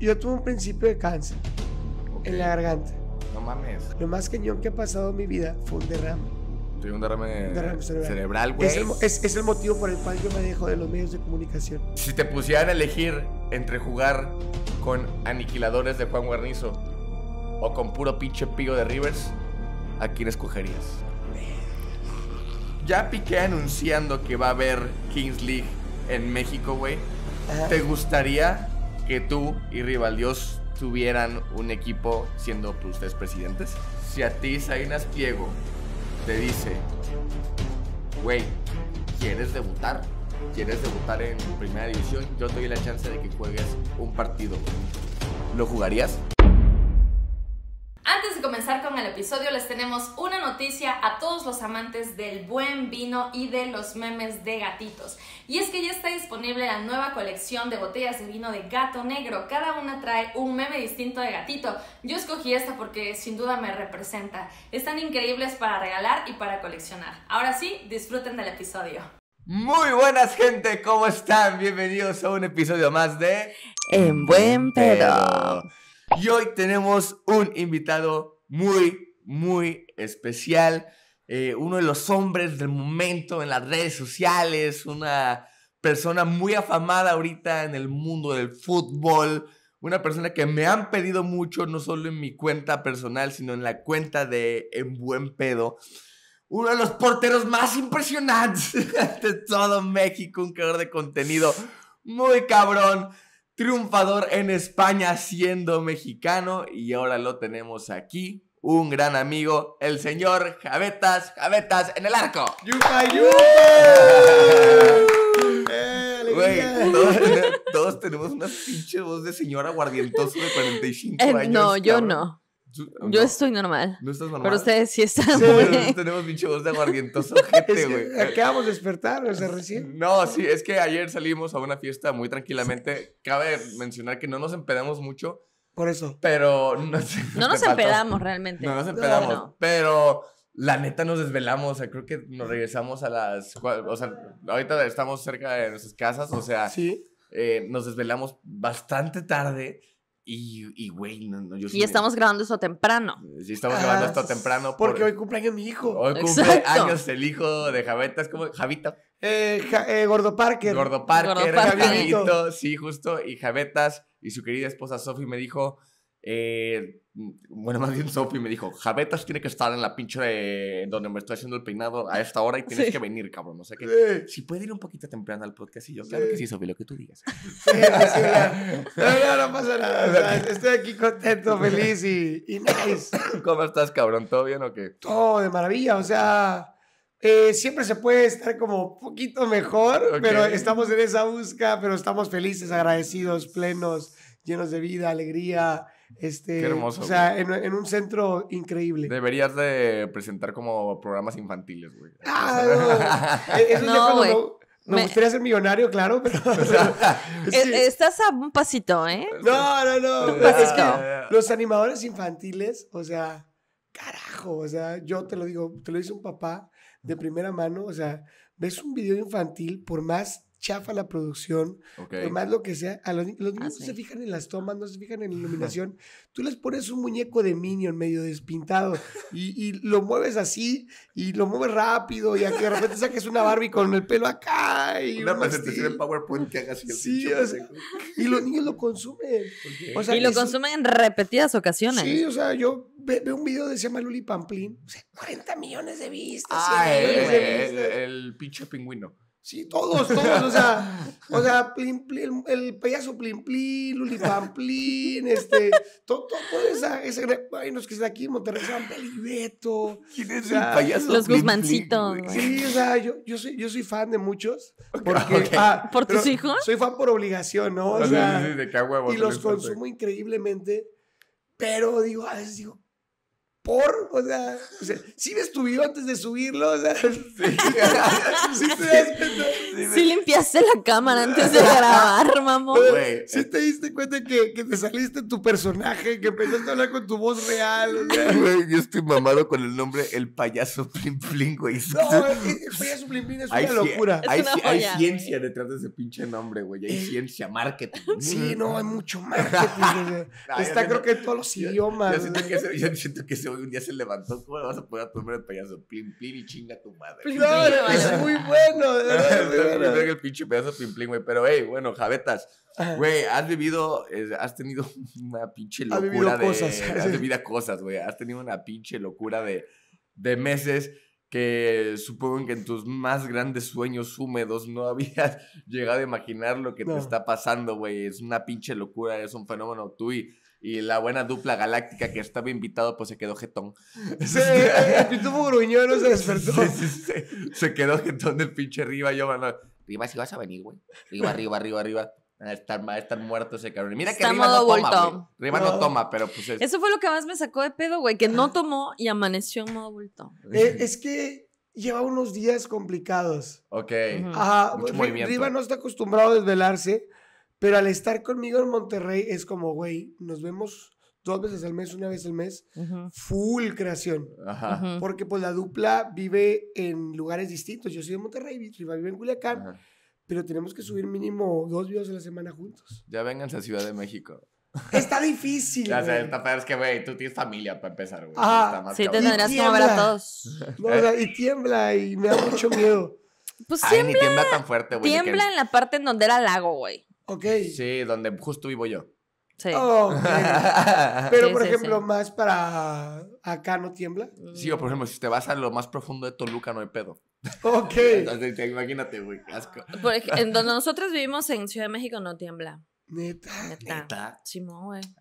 Yo, tuve un principio de cáncer en la garganta. No mames. Lo más cañón que ha pasado en mi vida fue un derrame. Tuve un derrame, cerebral, güey. Es, es, el motivo por el cual yo me dejo de los medios de comunicación. Si te pusieran a elegir entre jugar con aniquiladores de Juan Guarnizo o con puro pinche pío de Rivers, ¿a quién escogerías? Ya piqué anunciando que va a haber Kings League en México, güey. ¿Te gustaría que tú y Rival Dios tuvieran un equipo siendo ustedes presidentes. Si a ti Sainas Piego, te dice, güey, ¿quieres debutar? ¿Quieres debutar en primera división? Yo te doy la chance de que juegues un partido. ¿Lo jugarías? Antes de comenzar con el episodio, les tenemos una noticia a todos los amantes del buen vino y de los memes de gatitos. Y es que ya está disponible la nueva colección de botellas de vino de gato negro. Cada una trae un meme distinto de gatito. Yo escogí esta porque sin duda me representa. Están increíbles para regalar y para coleccionar. Ahora sí, disfruten del episodio. Muy buenas gente, ¿cómo están? Bienvenidos a un episodio más de... En buen pedo. Y hoy tenemos un invitado muy, muy especial. Eh, uno de los hombres del momento en las redes sociales, una persona muy afamada ahorita en el mundo del fútbol, una persona que me han pedido mucho, no solo en mi cuenta personal, sino en la cuenta de En Buen Pedo. Uno de los porteros más impresionantes de todo México, un creador de contenido muy cabrón triunfador en España siendo mexicano y ahora lo tenemos aquí, un gran amigo, el señor Javetas, Javetas en el arco. Eh, todos, tenemos una pinche voz de señora guardientosa de 45 eh, años. No, yo no. Yo estoy normal. No estás normal. Pero ustedes sí están. Sí, tenemos pinche voz de aguardientoso, gente, güey. acabamos de despertar, o sea, recién. No, sí, es que ayer salimos a una fiesta muy tranquilamente. Cabe mencionar que no nos empedamos mucho. Por eso. Pero. No, nos empedamos realmente. No nos empedamos. Pero. La neta nos desvelamos, o sea, creo que nos regresamos a las... O sea, ahorita estamos cerca de nuestras casas, o sea, ¿Sí? Eh, nos desvelamos bastante tarde. Y, güey, no, yo Y estamos grabando esto temprano. Eh, sí, estamos grabando esto ah, temprano. Porque hoy cumple cumpleaños mi hijo. Hoy cumple años el hijo de Javeta, es como Javita. Eh, eh, Gordo Parker. Gordo Parker, sí, justo. Y Javetas y su querida esposa Sofi me dijo, eh, bueno, más bien Sophie me dijo, Javetas tiene que estar en la pinche donde me estoy haciendo el peinado a esta hora y tienes que venir, cabrón. O sea que, si puede ir un poquito temprano al podcast y yo, claro que sí, Sofi, lo que tú digas. no, no, pasa nada. estoy aquí contento, feliz y, nice. ¿Cómo estás, cabrón? ¿Todo bien o qué? Todo de maravilla, o sea... Eh, siempre se puede estar como un poquito mejor, pero estamos en esa busca, pero estamos felices, agradecidos, plenos, llenos de vida, alegría, este, hermoso. O sea, en, un centro increíble. Deberías de presentar como programas infantiles, güey. Ah, no. E-, eso no, Me, gustaría ser millonario, claro, pero. E-, estás a un pasito, ¿eh? No, no, no. es que los animadores infantiles, o sea, carajo, o sea, yo te lo digo, te lo dice un papá de primera mano, o sea, ves un video infantil, por más chafa la producción, okay. más lo que sea. A los, ah, niños no se fijan en las tomas, no se fijan en la iluminación. Tú les pones un muñeco de Minion medio despintado y, y lo mueves así y lo mueves rápido y a de repente saques una Barbie con el pelo acá. Y una presentación en PowerPoint que hagas y los niños lo consumen. y lo consumen en repetidas ocasiones. Sí, o sea, yo veo un video de se llama Luli Pamplín, 40 millones de vistas. Ah, el, el pinche pingüino. Sí, todos, todos, o sea, o sea, el payaso Plin Plin, pamplin este, todo, todo, esa, que están aquí en Monterrey, San ¿Quién es el payaso Los Guzmancitos. sí, o sea, yo, yo, soy, yo soy fan de muchos. Ah, ¿Por tus hijos? Soy fan por obligación, ¿no? O, huevos. y los consumo increíblemente, pero digo, a veces digo, por, o sea, si ¿sí ves tu video antes de subirlo, o sea, sí, te limpiaste la cámara antes de grabar, mamón. Si eh. te diste cuenta que, que, te saliste tu personaje, que empezaste a hablar con tu voz real. yo estoy mamado con el nombre El Payaso Plim Plim, güey. No, el Payaso Plim es una hay locura. hay, ciencia detrás de ese pinche nombre, güey. Hay eh. ciencia, marketing. Sí, no, hay mucho marketing. Ah, está creo que en todos los idiomas. Yo siento que se un día se levantó, ¿cómo le vas a poner a tu nombre de payaso? Plim, plim y chinga tu madre. es muy bueno. Es el pinche pedazo plim, plim, güey. Pero, hey, bueno, javetas. Ah. Güey, has vivido, has tenido una pinche locura de... Cosas. Has vivido cosas, güey. Has tenido una pinche locura de, de meses que supongo que en tus más grandes sueños húmedos no habías llegado a imaginar lo que te está pasando, güey. Es una pinche locura, es un fenómeno. Tú y la buena dupla galáctica que estaba invitado, pues se quedó jetón. Sí, el gruñón se despertó. se quedó jetón del pinche Riva. Yo, Riva, si vas a venir, güey. Riva, arriba arriba arriba A estar, muertos muerto ese cabrón. Mira Está que Riva no toma, Riva no. toma, pero pues es... Eso fue lo que más me sacó de pedo, güey, que no ah. tomó y amaneció en modo bulto. Eh, es que lleva unos días complicados. Ok. Ajá. Riva no está acostumbrado a desvelarse. Pero al estar conmigo en Monterrey es como, güey, nos vemos dos veces al mes, una vez al mes, full creación. Ajá. Porque pues la dupla vive en lugares distintos. Yo soy de Monterrey, y vive en Culiacán, pero tenemos que subir mínimo dos videos a la semana juntos. Ya vengan a Ciudad de México. Está difícil. es que, güey, tú tienes familia para empezar, güey. Ah, sí, te tendrás que mover a todos. y tiembla y me da mucho miedo. Pues tiembla, tiembla tan fuerte, güey. Tiembla en la parte en donde era lago, güey. Ok. Sí, donde justo vivo yo. Sí. Pero, por ejemplo, más para acá no tiembla. Sí, o por ejemplo, si te vas a lo más profundo de Toluca, no hay pedo. Ok. Entonces, imagínate, güey, asco. en donde nosotros vivimos en Ciudad de México no tiembla. Neta. Neta. Chimo, güey. Ah,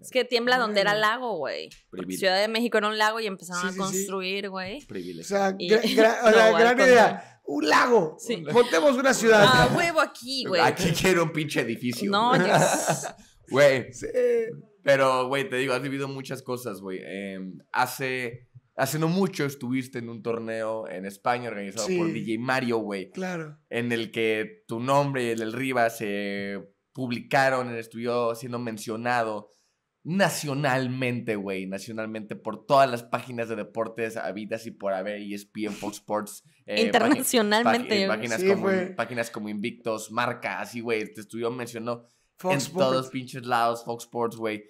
es que tiembla donde era lago, güey. Ciudad de México era un lago y empezaron a construir, güey. Privilegio. O sea, gran idea un lago. Sí. Montemos una ciudad. Ah, huevo aquí, güey. Aquí quiero un pinche edificio. No, ya. Güey. Sí. Pero, güey, te digo, has vivido muchas cosas, güey. Em, hace, hace no mucho estuviste en un torneo en España organizado por DJ Mario, güey. Claro. En el que tu nombre y el del Riva se publicaron, el estudio siendo mencionado nacionalmente, güey, nacionalmente por todas las páginas de deportes habidas y por haber ESPN, Fox Sports, eh, internacionalmente, eh, páginas, como, páginas, como, Invictos, Marca Así, güey, te este estudió mencionó en Sports. todos pinches lados Fox Sports, güey.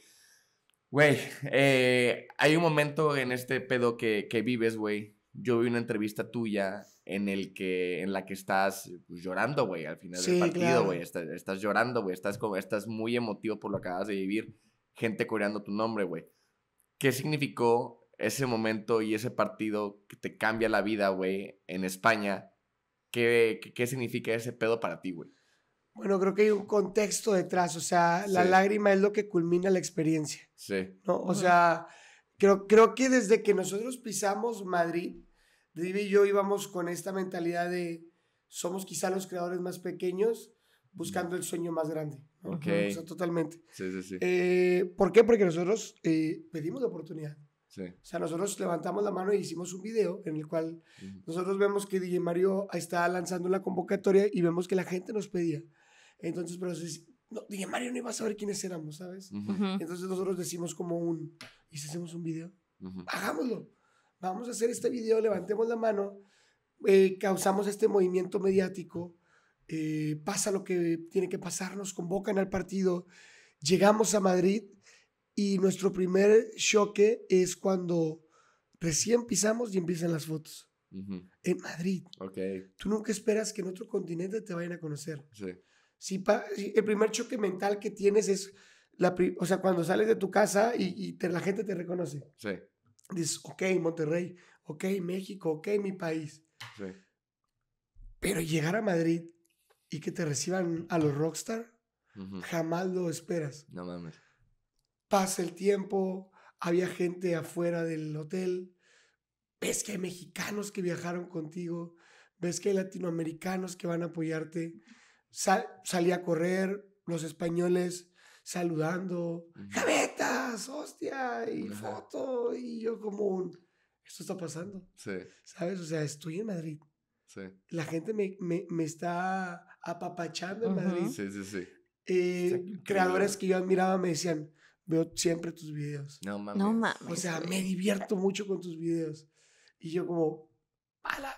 Güey, eh, hay un momento en este pedo que, que vives, güey. Yo vi una entrevista tuya en, el que, en la que estás pues, llorando, güey, al final del partido, güey. Estás, llorando, güey. Estás, como, estás muy emotivo por lo que acabas de vivir gente coreando tu nombre, güey. ¿Qué significó ese momento y ese partido que te cambia la vida, güey, en España? ¿Qué, qué, significa ese pedo para ti, güey? Bueno, creo que hay un contexto detrás, o sea, la lágrima es lo que culmina la experiencia. Sí. ¿no? O sea, creo, creo que desde que nosotros pisamos Madrid, Divi y yo íbamos con esta mentalidad de somos quizá los creadores más pequeños buscando el sueño más grande. O sea, totalmente. Sí, sí, sí. Eh, ¿Por qué? Porque nosotros eh, pedimos la oportunidad. Sí. O sea, nosotros levantamos la mano y e hicimos un video en el cual nosotros vemos que DJ Mario está lanzando la convocatoria y vemos que la gente nos pedía. Entonces, pero no, DJ Mario no iba a saber quiénes éramos, ¿sabes? Entonces nosotros decimos como un, ¿y si hacemos un video? ¡Bajámoslo! Hagámoslo. Vamos a hacer este video, levantemos la mano, eh, causamos este movimiento mediático eh, pasa lo que tiene que pasarnos nos convocan al partido, llegamos a Madrid y nuestro primer choque es cuando recién pisamos y empiezan las fotos. En Madrid. Okay. Tú nunca esperas que en otro continente te vayan a conocer. Si el primer choque mental que tienes es, la o sea, cuando sales de tu casa y, la gente te reconoce. Dices, ok, Monterrey, ok, México, ok, mi país. Pero llegar a Madrid y que te reciban a los rockstar, jamás lo esperas. No mames. Pasa el tiempo, había gente afuera del hotel, ves que hay mexicanos que viajaron contigo, ves que hay latinoamericanos que van a apoyarte. salí a correr, los españoles saludando, ¡Javetas! ¡Hostia! Y foto, y yo como esto está pasando. Sí. ¿Sabes? O sea, estoy en Madrid. Sí. La gente me, me, me está apapachando en Madrid. Sí, sí, eh, creadores que yo admiraba me decían, veo siempre tus videos. No mames. O sea, me divierto mucho con tus videos. Y yo como, pala.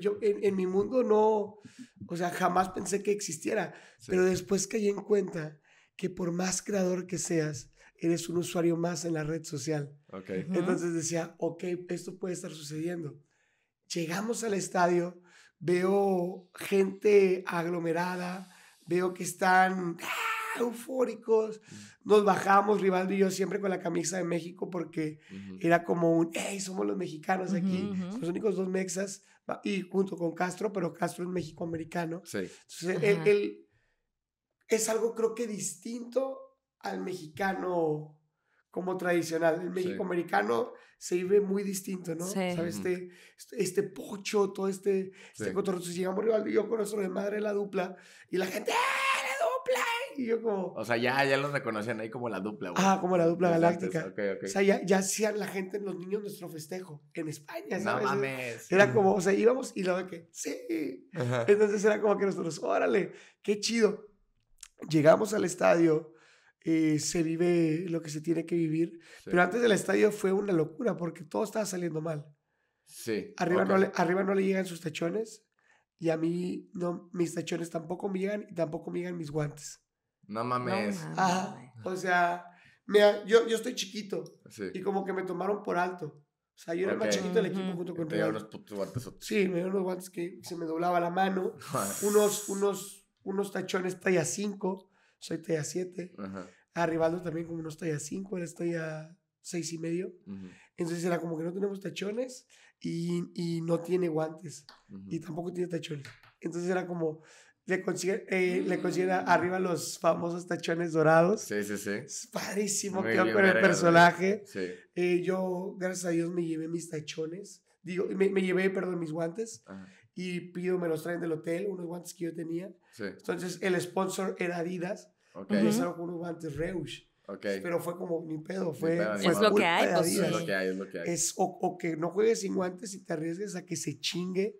yo en, mi mundo no, o sea, jamás pensé que existiera. Pero después caí en cuenta que por más creador que seas, eres un usuario más en la red social. Entonces decía, ok, esto puede estar sucediendo. Llegamos al estadio veo gente aglomerada, veo que están ah, eufóricos. Nos bajamos, Rivaldo y yo, siempre con la camisa de México porque era como un, hey, somos los mexicanos aquí, los únicos dos mexas, y junto con Castro, pero Castro es mexicoamericano. americano Entonces, es algo creo que distinto al mexicano como tradicional. El mexicoamericano se vive muy distinto, ¿no? Sí. ¿Sabes? Este, este, este pocho, todo este, este sí. si llegamos rival, y yo con nuestro de madre la dupla y la gente, ¡ah, la dupla! Y yo como... O sea, ya, ya los reconocían ahí como la dupla, güey. Ah, como la dupla galáctica. okay, O sea, ya, ya hacían la gente, los niños, nuestro festejo en España, ¿sabes? No mames. Era como, o sea, íbamos y la de que, sí. Ajá. Entonces era como que nosotros, órale, qué chido. Llegamos al estadio eh, se vive lo que se tiene que vivir. Pero antes del estadio fue una locura porque todo estaba saliendo mal. Sí. Arriba, no le, arriba no le llegan sus tachones y a mí no, mis tachones tampoco me llegan y tampoco me llegan mis guantes. No mames. O sea, mira, yo, yo estoy chiquito y como que me tomaron por alto. O sea, yo era más chiquito del equipo junto con Sí, me unos guantes que se me doblaba la mano. unos, unos, unos tachones talla 5 soy talla 7. arribando también como no estoy a 5, ahora estoy a 6 y medio. Entonces era como que no tenemos tachones y, y no tiene guantes y tampoco tiene tachones. Entonces era como, le consigue eh, mm. le consigue arriba los famosos tachones dorados. Sí, sí, sí. Es padrísimo, que con el personaje. Eh, yo, gracias a Dios, me llevé mis tachones. Digo, me, me llevé, perdón, mis guantes. Y pido, me los traen del hotel, unos guantes que yo tenía. Entonces, el sponsor era Adidas. Okay. Empezaron con unos guantes Reusch. Pero fue como, ni pedo, fue... fue pues, es, lo que hay, es lo que hay, es o, que no juegues sin guantes y te arriesgues a que se chingue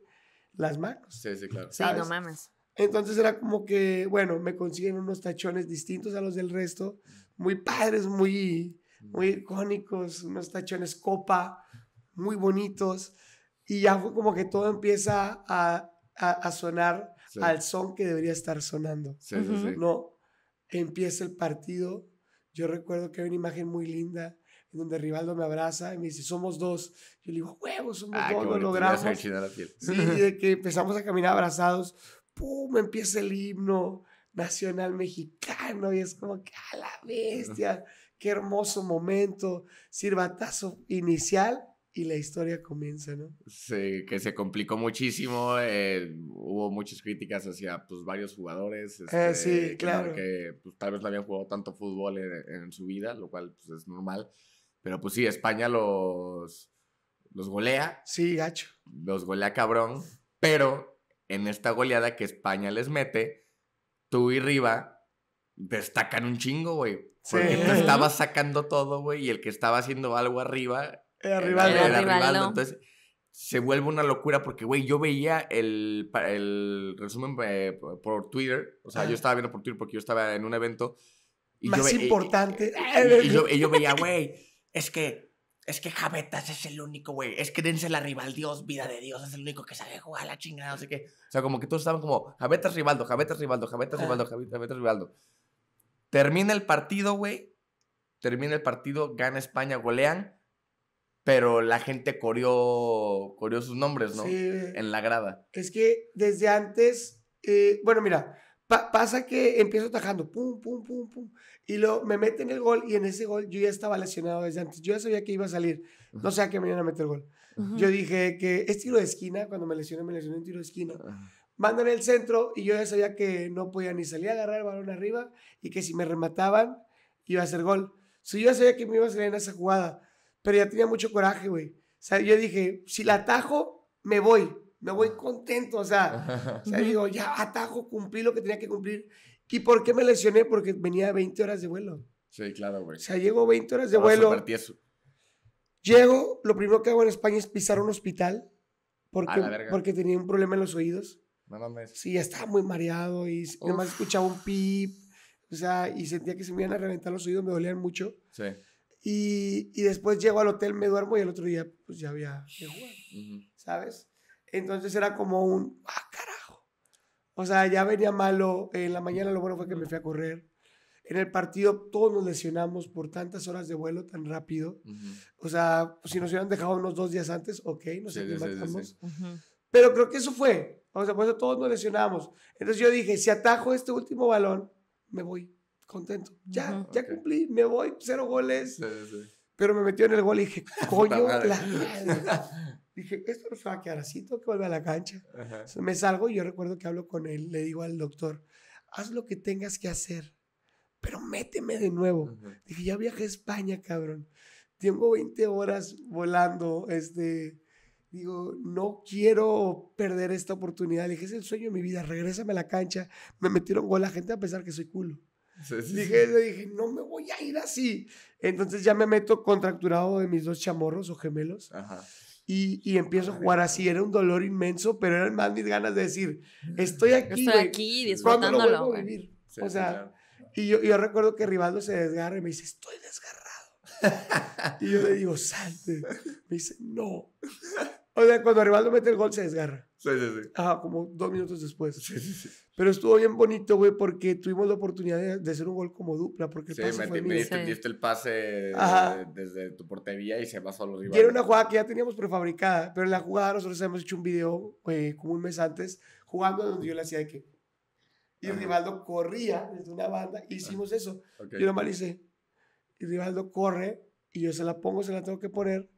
las manos. Sí, sí, claro. Sí, no mames. Entonces era como que, bueno, me consiguen unos tachones distintos a los del resto, muy padres, muy, muy icónicos, unos tachones copa, muy bonitos. Y ya fue como que todo empieza a, a, a sonar al son que debería estar sonando. Sí, sí, sí. ¿No? empieza el partido, yo recuerdo que hay una imagen muy linda en donde Rivaldo me abraza y me dice, somos dos. Yo le digo, huevos, somos ah, dos, lo logramos. que empezamos a caminar abrazados, pum, empieza el himno nacional mexicano y es como que a la bestia, qué hermoso momento, sirvatazo inicial y la historia comienza, ¿no? Sí, que se complicó muchísimo, eh, hubo muchas críticas hacia pues, varios jugadores. Ah, este, sí, claro. Que pues, tal vez no habían jugado tanto fútbol en, su vida, lo cual pues, es normal. Pero pues sí, España los, los golea. Sí, gacho. Los golea cabrón, pero en esta goleada que España les mete, tú y Riva destacan un chingo, güey. Porque estaba sacando todo, güey, y el que estaba haciendo algo arriba era rival, Entonces se vuelve una locura porque, güey, yo veía el, el resumen eh, por Twitter. O sea, yo estaba viendo por Twitter porque yo estaba en un evento. Y Más importante. y, yo, veía, güey, es que. Es que Javetas es el único, güey. Es que dense la rival, Dios, vida de Dios, es el único que sabe jugar a la chingada, no sé qué. O sea, como que todos estaban como, Javetas Rivaldo, Javetas Rivaldo, Javetas Rivaldo, Javetas Rivaldo. Termina el partido, güey. Termina el partido, gana España, golean pero la gente corrió corrió sus nombres, ¿no? En la grada. Es que desde antes, eh, bueno, mira, pasa que empiezo tajando, pum, pum, pum, pum, y lo, me meten el gol y en ese gol yo ya estaba lesionado desde antes, yo ya sabía que iba a salir, no sé a qué me iban a meter el gol. Yo dije que es tiro de esquina, cuando me lesioné, me lesioné en tiro de esquina. Mandan el centro y yo ya sabía que no podía ni salir a agarrar el balón arriba y que si me remataban iba a hacer gol. So, yo ya sabía que me iba a salir en esa jugada pero ya tenía mucho coraje, güey. O sea, yo dije, si la atajo, me voy. Me voy ah. contento, o sea, o sea, digo, ya atajo, cumplí lo que tenía que cumplir. ¿Y por qué me lesioné? Porque venía 20 horas de vuelo. Sí, claro, güey. O sea, llego 20 horas de vuelo. Llego, lo primero que hago en España es pisar un hospital porque, porque tenía un problema en los oídos. No mames. Sí, estaba muy mareado y nomás escuchaba un pip, o sea, y sentía que se me iban a reventar los oídos, me dolían mucho. Sí. Y, después llego al hotel, me duermo y el otro día pues ya había que ¿sabes? Entonces era como un, ah, carajo. O sea, ya venía malo, en la mañana lo bueno fue que me fui a correr. En el partido todos nos lesionamos por tantas horas de vuelo tan rápido. O sea, si nos hubieran dejado unos dos días antes, ok, nos sí, Pero creo que eso fue. O sea, por eso todos nos lesionamos. Entonces yo dije, si atajo este último balón, me voy contento. Ya, ya cumplí, me voy, cero goles. Pero me metió en el gol y dije, coño, la Dije, esto no se va a quedar así, tengo que volver a la cancha. me salgo y yo recuerdo que hablo con él, le digo al doctor, haz lo que tengas que hacer, pero méteme de nuevo. Dije, ya viajé a España, cabrón. Tengo 20 horas volando, este... Digo, no quiero perder esta oportunidad. Le dije, es el sueño de mi vida, regrésame a la cancha. Me metieron gol la gente a pesar que soy culo dije, le dije, no me voy a ir así. Entonces ya me meto contracturado de mis dos chamorros o gemelos. Y, y, empiezo a jugar así. Era un dolor inmenso, pero eran más mis ganas de decir, mm. estoy aquí. Estoy aquí lo vuelvo a vivir? o sea, y yo, yo recuerdo que Rivaldo se desgarra y me dice, estoy desgarrado. y yo le digo, salte. Me dice, no. O sea, cuando Rivaldo mete el gol se desgarra. Sí, sí, sí. Ajá, como dos minutos después. Sí, sí, sí. Pero estuvo bien bonito, güey, porque tuvimos la oportunidad de, hacer un gol como dupla. Porque el sí, pase me, fue diste, el pase desde tu portería y se pasó a los rivales. Y era una jugada que ya teníamos prefabricada, pero en la jugada nosotros habíamos hecho un video güey, como un mes antes, jugando donde yo le hacía de que. Y Rivaldo corría desde una banda, e hicimos ah, eso. Yo nomás hice. Y Rivaldo corre, y yo se la pongo, se la tengo que poner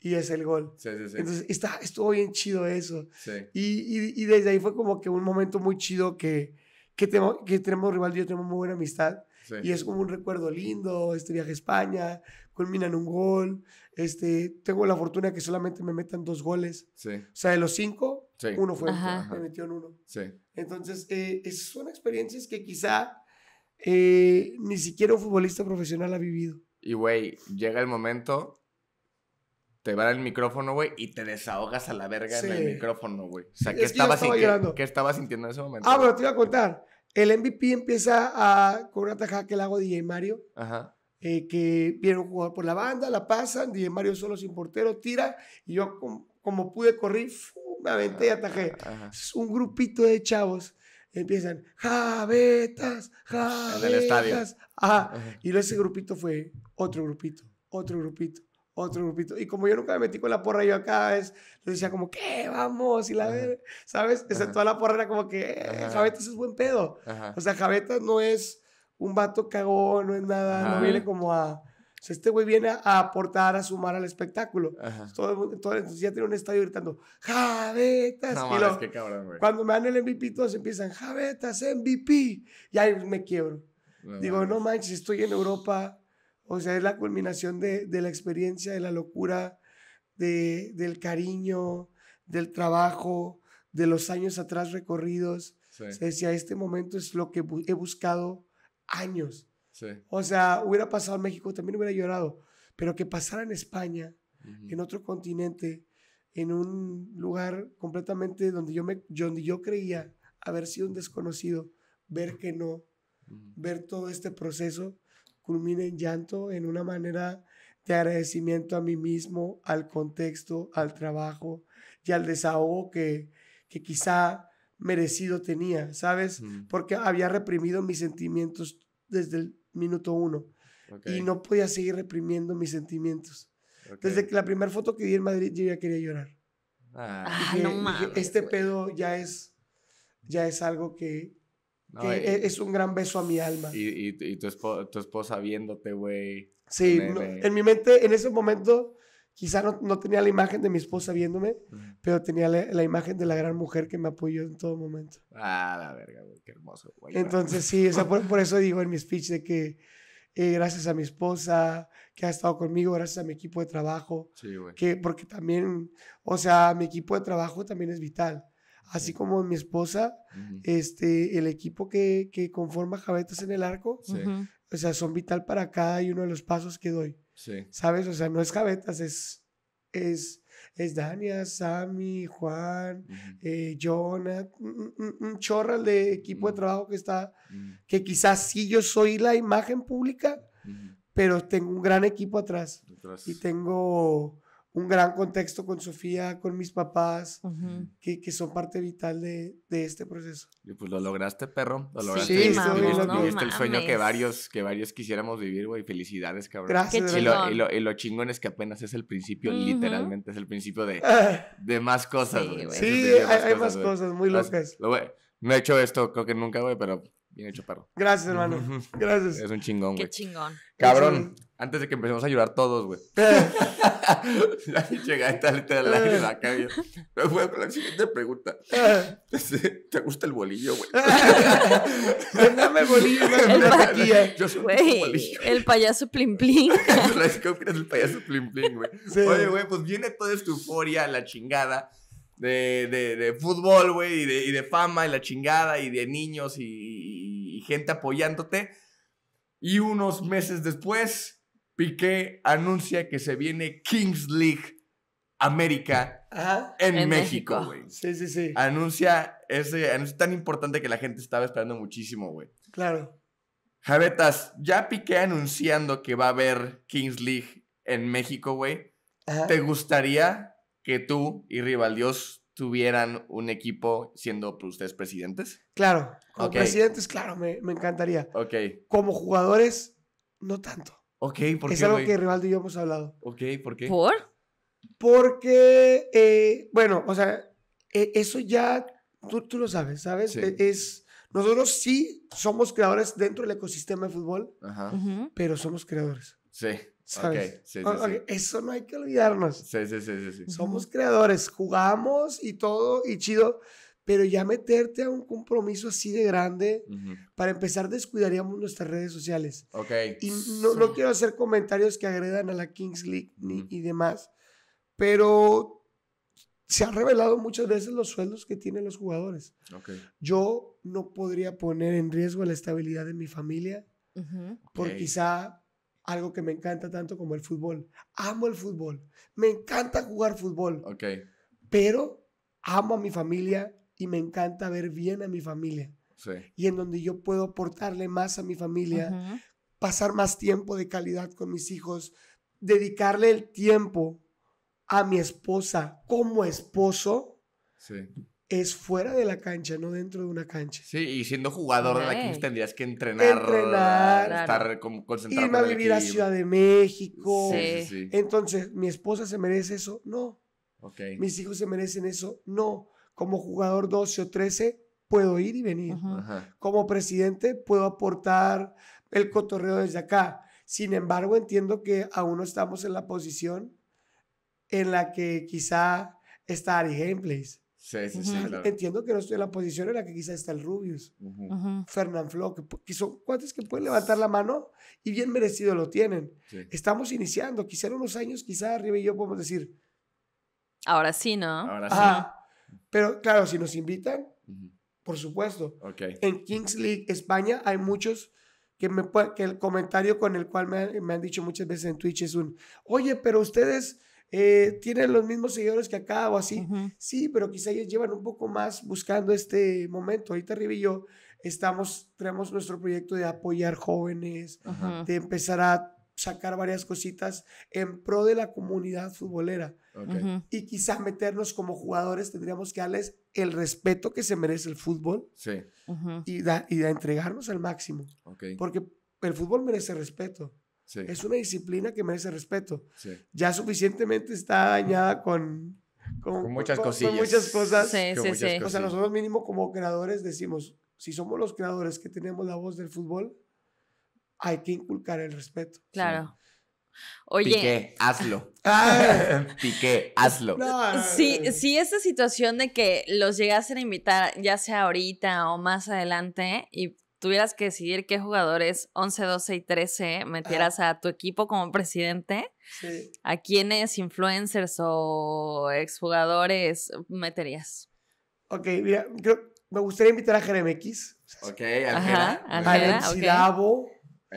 y es el gol. Sí, sí, sí. Entonces está, estuvo bien chido eso. Y, y, desde ahí fue como que un momento muy chido que, que, tengo, que tenemos rival tenemos muy buena amistad. Y es como un recuerdo lindo, este viaje a España, culminan un gol, este, tengo la fortuna que solamente me metan dos goles. O sea, de los cinco, uno fue, me metió en uno. Entonces, eh, son experiencias que quizá eh, ni siquiera un futbolista profesional ha vivido. Y, güey, llega el momento te va el micrófono, güey, y te desahogas a la verga en el micrófono, güey. O sea, ¿qué, que estabas estaba ¿qué, estaba sintiendo en ese momento? Ah, bueno, te iba a contar. El MVP empieza a, con una tajada que le hago a DJ Mario. Ajá. Eh, que viene un jugador por la banda, la pasan, DJ Mario solo sin portero, tira, y yo como, pude correr, me aventé y atajé. Un grupito de chavos empiezan, ¡Javetas, Javetas! En estadio. Ajá. Y ese grupito fue otro grupito, otro grupito otro grupito. Y como yo nunca me metí con la porra, yo cada vez les decía como, ¿qué? Vamos, y la ¿sabes? Esa toda la porra era como que, eh, Javetas es buen pedo. O sea, Javetas no es un vato cagón, no es nada, no viene como a... O sea, este güey viene a, aportar, a sumar al espectáculo. Todo, todo, entonces ya tiene un estadio gritando, ¡Javetas! cabrón, Cuando me dan el MVP, todos empiezan, ¡Javetas, MVP! Y ahí me quiebro. Digo, no manches, estoy en Europa o sea, es la culminación de, la experiencia, de la locura, de, del cariño, del trabajo, de los años atrás recorridos. Sí. este momento es lo que he buscado años. O sea, hubiera pasado en México, también hubiera llorado, pero que pasara en España, en otro continente, en un lugar completamente donde yo, me, donde yo creía haber sido un desconocido, ver que no, ver todo este proceso, culmina en llanto, en una manera de agradecimiento a mí mismo, al contexto, al trabajo y al desahogo que, quizá merecido tenía, ¿sabes? Porque había reprimido mis sentimientos desde el minuto uno y no podía seguir reprimiendo mis sentimientos. Desde que la primera foto que di en Madrid yo ya quería llorar. Ah. Ah, este pedo ya es, ya es algo que, es un gran beso a mi alma. Y, y, tu, esposa, tu, esposa viéndote, güey. Sí, en mi mente, en ese momento, quizá no, tenía la imagen de mi esposa viéndome, pero tenía la, imagen de la gran mujer que me apoyó en todo momento. Ah, la verga, güey, qué hermoso, güey. Entonces, sí, por, eso digo en mi speech de que eh, gracias a mi esposa que ha estado conmigo, gracias a mi equipo de trabajo. Que, porque también, o sea, mi equipo de trabajo también es vital así como mi esposa, este, el equipo que, conforma Javetas en el arco, o sea, son vital para cada uno de los pasos que doy. ¿Sabes? O sea, no es Javetas, es, es, es Dania, Sammy, Juan, eh, Jonah, un, chorral de equipo de trabajo que está, que quizás sí yo soy la imagen pública, pero tengo un gran equipo atrás. Y tengo un gran contexto con Sofía, con mis papás, que, son parte vital de, este proceso. Y pues lo lograste, perro. Lo lograste. Sí, sí viviste, el sueño que varios, que varios quisiéramos vivir, güey. Felicidades, cabrón. Gracias. Y y, lo, chingón es que apenas es el principio, literalmente, es el principio de, de más cosas, güey. Sí, hay, más, cosas, muy locas. Lo, no he hecho esto, creo que nunca, güey, pero Bien hecho, perro. Gracias, hermano. Gracias. Es un chingón, güey. Qué chingón. Cabrón, antes de que empecemos a llorar todos, güey. la pinche gaita le la en la cabeza. Pero fue con la siguiente pregunta. Este, ¿Te gusta el bolillo, güey? Dame bolillo, el Yo soy el bolillo. El payaso plim plim ¿Cómo crees el payaso plim plim güey? Oye, güey, pues viene toda esta euforia, la chingada. De, de, de fútbol, güey, y de, y de fama, y la chingada, y de niños, y, y gente apoyándote. Y unos meses después, Piqué anuncia que se viene Kings League América en, México, güey. Sí, sí, sí. Anuncia ese anuncio tan importante que la gente estaba esperando muchísimo, güey. Claro. Javetas, ya Piqué anunciando que va a haber Kings League en México, güey. ¿Te gustaría que tú y Dios tuvieran un equipo siendo pues, ustedes presidentes? Claro, como presidentes, claro, me, me encantaría. Ok. Como jugadores, no tanto. Ok, ¿por es qué? Es algo que Rivaldo y yo hemos hablado. Ok, ¿por qué? ¿Por? Porque, eh, bueno, o sea, e, eso ya tú, tú, lo sabes, ¿sabes? Sí. E, es. Nosotros sí somos creadores dentro del ecosistema de fútbol, Ajá. pero somos creadores. Sí. Okay. Sí, sí, sí. Eso no hay que olvidarnos. Sí, sí, sí, sí, Somos creadores, jugamos y todo, y chido. Pero ya meterte a un compromiso así de grande, para empezar descuidaríamos nuestras redes sociales. Ok. Y no, no quiero hacer comentarios que agredan a la Kings League ni, y demás, pero se han revelado muchas veces los sueldos que tienen los jugadores. Yo no podría poner en riesgo la estabilidad de mi familia por quizá algo que me encanta tanto como el fútbol. Amo el fútbol. Me encanta jugar fútbol. ok Pero amo a mi familia, y me encanta ver bien a mi familia. Y en donde yo puedo aportarle más a mi familia, pasar más tiempo de calidad con mis hijos, dedicarle el tiempo a mi esposa como esposo. Es fuera de la cancha, no dentro de una cancha. Sí, y siendo jugador de la tendrías que entrenar, entrenar estar concentrado. Irme a vivir a Ciudad de México. Entonces, ¿mi esposa se merece eso? No. Okay. ¿Mis hijos se merecen eso? No. Como jugador 12 o 13 puedo ir y venir. Como presidente puedo aportar el cotorreo desde acá. Sin embargo, entiendo que aún no estamos en la posición en la que quizá está Ari Entiendo que no estoy en la posición en la que quizá está el Rubius, Flo, que, son cuantos que pueden levantar la mano y bien merecido lo tienen. Estamos iniciando, quizá en unos años, quizá arriba y yo podemos decir. Ahora sí, ¿no? Ahora sí. Pero claro, si nos invitan, por supuesto. En Kings League España hay muchos que, me, que el comentario con el cual me, han dicho muchas veces en Twitch es un, oye, pero ustedes eh, tienen los mismos seguidores que acá o así. Sí, pero quizá ellos llevan un poco más buscando este momento. Ahorita terribillo y yo estamos, tenemos nuestro proyecto de apoyar jóvenes, de empezar a sacar varias cositas en pro de la comunidad futbolera. Y quizás meternos como jugadores, tendríamos que darles el respeto que se merece el fútbol y, entregarnos al máximo. Porque el fútbol merece respeto. Es una disciplina que merece respeto. Ya suficientemente está dañada con... Con, muchas cosillas. muchas cosas. o sea, nosotros mínimo como creadores decimos, si somos los creadores que tenemos la voz del fútbol, hay que inculcar el respeto. Claro. Oye. Piqué, hazlo. Piqué, hazlo. Si si esta situación de que los llegasen a invitar, ya sea ahorita o más adelante, y tuvieras que decidir qué jugadores 11, 12 y 13 metieras a tu equipo como presidente, ¿a quiénes influencers o exjugadores meterías? Ok, mira, me gustaría invitar a Jeremy X. Ok, a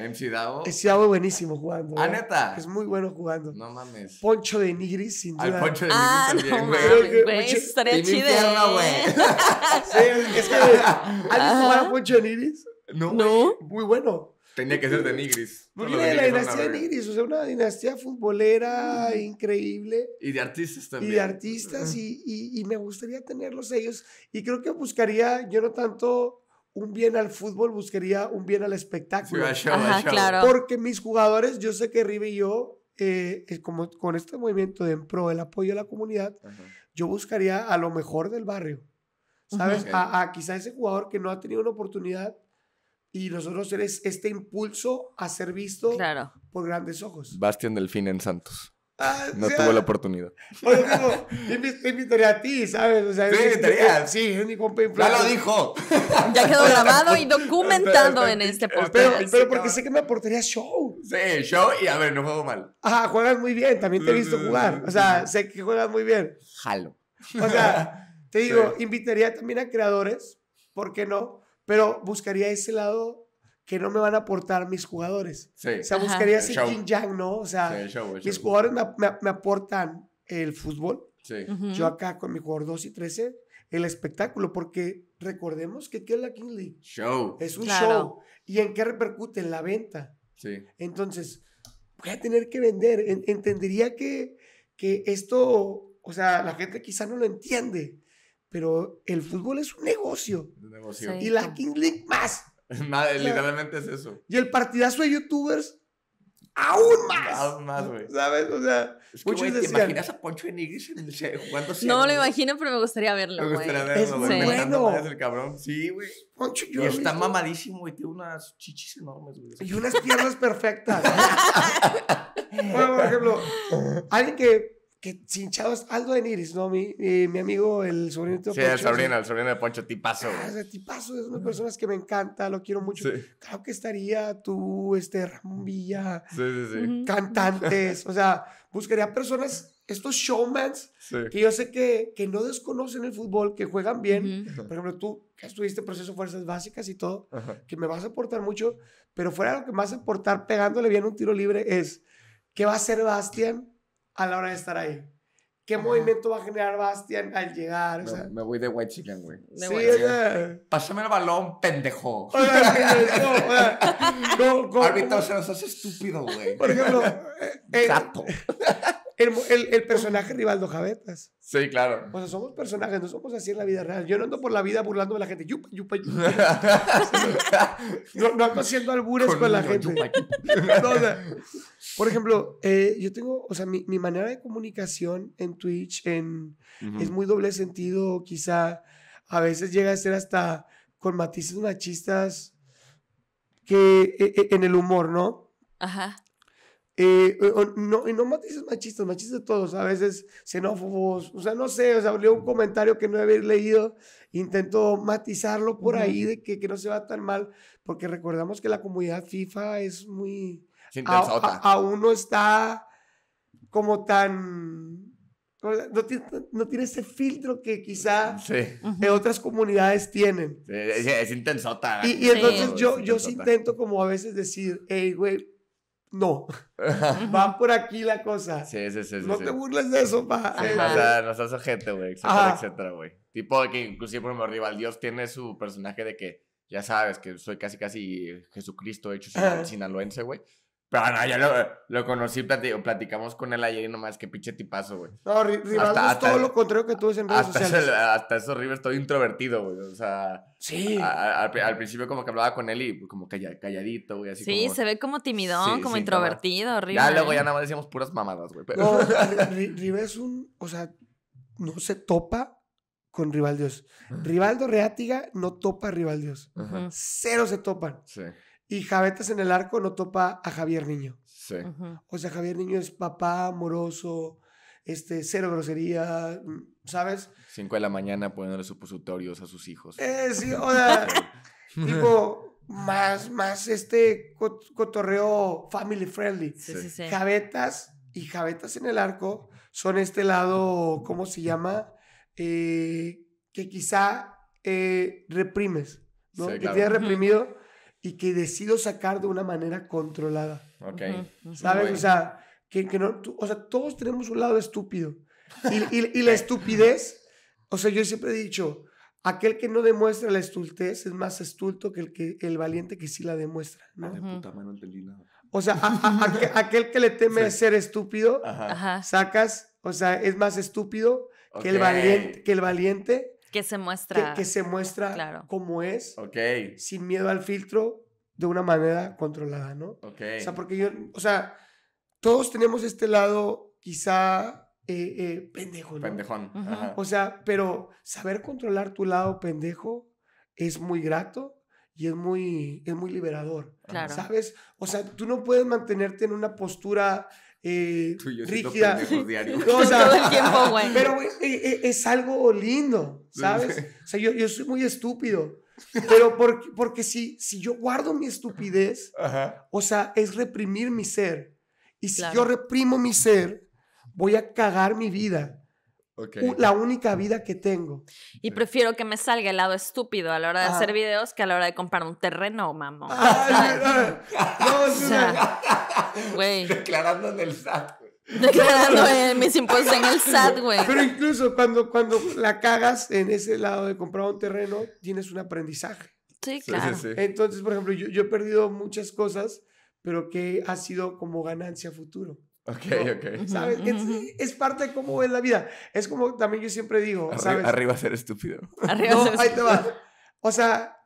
MC Davo. MC es buenísimo jugando. ¿Ah, ¿eh? neta? Es muy bueno jugando. No mames. Poncho de Nigris, sin duda. Al Poncho de Nigris ah, güey. No, güey, estaría chido. ¿eh? güey. sí, es que, ¿has jugar Poncho de Nigris? No, no. Muy bueno. Tenía que ser de Nigris. Porque de la dinastía de Nigris, o sea, una dinastía futbolera increíble. Y de artistas también. Y de artistas, y, y me gustaría tenerlos ellos. Y creo que buscaría, yo no tanto un bien al fútbol, buscaría un bien al espectáculo. Porque mis jugadores, yo sé que Ribe y yo, eh, eh, como con este movimiento de en pro del apoyo a la comunidad, yo buscaría a lo mejor del barrio. ¿Sabes? A, quizá ese jugador que no ha tenido una oportunidad y nosotros eres este impulso a ser visto por grandes ojos. Bastian Delfín en Santos. Ah, no tuvo la ah. oportunidad. te invitaría a ti, ¿sabes? O sí, invitaría. Sí, es mi Ya lo dijo. Ya quedó grabado y documentado en este podcast. Pero, pero porque sé que me aportaría show. Sí, show y a ver, no juego mal. Ajá, juegas muy bien, también te he visto jugar. O sea, sé que juegas muy bien. Jalo. O sea, te digo, invitaría también a creadores, ¿por qué no? Pero buscaría ese lado que no me van a aportar mis jugadores. Sí. O sea, buscaría ese yin yang, ¿no? O sea, mis jugadores me, aportan el fútbol. Yo acá con mi jugador 2 y 13, el espectáculo, porque recordemos que ¿qué es la King League? Show. Es un show. ¿Y en qué repercute? En la venta. Sí. Entonces, voy a tener que vender. entendería que, que esto, o sea, la gente quizá no lo entiende, pero el fútbol es un negocio. Un Y la King League más. literalmente es eso. Y el partidazo de youtubers, aún más. Aún más, güey. ¿Sabes? O sea, es que, ¿te imaginas a Poncho Nigris en el No lo imagino, pero me gustaría verlo, Me gustaría verlo, el cabrón. Sí, güey. Poncho, yo Y está mamadísimo, Y Tiene unas chichis enormes, güey. Y unas piernas perfectas. bueno, por ejemplo, alguien que que chinchados algo de Iris ¿no? Mi, mi, amigo, el sobrino de Sí, Poncho, el sobrino, el sobrino de Poncho Tipazo. Ah, tipazo es una persona que me encanta, lo quiero mucho. Claro que estaría tú, este, Ramón Villa, cantantes, o sea, buscaría personas, estos showmans, que yo sé que, que no desconocen el fútbol, que juegan bien. Por ejemplo, tú, que estuviste proceso de fuerzas básicas y todo, que me vas a aportar mucho, pero fuera lo que más aportar pegándole bien un tiro libre es, ¿qué va a hacer Bastián? a la hora de estar ahí. ¿Qué movimiento va a generar Bastian al llegar? O sea, me, voy de white chicken, güey. Sí, o sea, Pásame el balón, pendejo. O sea, no, no, se nos hace estúpido, güey. Por ejemplo, eh, eh, Gato. el, personaje Rivaldo Javetas. Sí, claro. O sea, somos personajes, no somos así en la vida real. Yo no ando por la vida burlándome de la gente. Yupa, yupa, no, ando haciendo albures con, la gente. por ejemplo, eh, yo tengo, o sea, mi, manera de comunicación en Twitch en, es muy doble sentido, quizá a veces llega a ser hasta con matices machistas que e, e, en el humor, ¿no? Ajá. Eh, eh no, y no matices machistas, machistas todos, a veces xenófobos, o sea, no sé, o sea, leo un comentario que no había leído, intento matizarlo por ahí de que, que, no se va tan mal, porque recordamos que la comunidad FIFA es muy... aún no está como tan... No tiene, no ese filtro que quizá eh, otras comunidades tienen. es, intensota. Y, entonces yo, yo sí intento como a veces decir, hey, güey, no. van por aquí la cosa. Sí, sí, sí. No te burles de eso, pa. Sí, no seas ojete, güey, etcétera, etcétera, güey. Tipo que inclusive, por mi Rival Dios tiene su personaje de que, ya sabes, que soy casi, casi Jesucristo hecho sin, sinaloense, güey. Pero ah, no, ya lo, lo conocí, platicamos con él ayer y nomás qué pinche tipazo, güey. No, Rivaldo hasta, es todo lo contrario que tú es en redes hasta sociales. Eso, hasta eso River todo introvertido, güey. O sea. Sí. al, principio como que hablaba con él y pues, como calla, calladito, güey. Así sí, se ve como timidón, como introvertido, nada. Ya luego ya nomás más decíamos puras mamadas, güey. Pero... No, Rivaldo es un. O sea, no se topa con Rivaldios. Rivaldo Reátiga no topa a Rivaldios. Cero se topan. Sí. Y Javetas en el arco no topa a Javier Niño. Sí. O sea, Javier Niño es papá amoroso, este, cero grosería, mm, ¿sabes? Cinco de la mañana poniéndole supositorios a sus hijos. Eh, sí, o sea, tipo, más, más este cotorreo family friendly. Sí, sí, sí. Javetas y Javetas en el arco son este lado, ¿cómo se llama? Eh, que quizá eh, reprimes, ¿no? Que reprimido y que decido sacar de una manera controlada. Ok. ¿Sabes? O sea, que, que no, o sea, todos tenemos un lado estúpido. Y, y, la estupidez, o sea, yo siempre he dicho, aquel que no demuestra la estultez es más estulto que el, que, el valiente que sí la demuestra. De puta mano o sea, aquel que le teme ser estúpido, sacas, o sea, es más estúpido que, el que el valiente que se muestra. Que, se muestra claro. como es. Ok. Sin miedo al filtro, de una manera controlada, ¿no? O sea, porque yo, o sea, todos tenemos este lado quizá eh, eh pendejo, ¿no? Pendejón. O sea, pero saber controlar tu lado pendejo es muy grato y es muy, es muy liberador. Claro. ¿Sabes? O sea, tú no puedes mantenerte en una postura eh, rígida. Todo el tiempo, Pero e, e, es, algo lindo, ¿sabes? yo, soy muy estúpido. Pero porque, si, si yo guardo mi estupidez, o sea, es reprimir mi ser. Y si yo reprimo mi ser, voy a cagar mi vida. La única vida que tengo. Y prefiero que me salga el lado estúpido a la hora de hacer ah. videos que a la hora de comprar un terreno, mamá. Ah, eh. Declarando en el SAT, Declarando mis impuestos en el SAT, güey. Pero incluso cuando, cuando la cagas en ese lado de comprar un terreno, tienes un aprendizaje. Sí, claro. Entonces, por ejemplo, yo, yo he perdido muchas cosas, pero que ha sido como ganancia futuro. Ok, ok. ¿Sabes? Es, es, parte de cómo es la vida. Es como también yo siempre digo, arriba, ¿sabes? Arriba ser estúpido. Arriba no, ser ahí te va. O sea,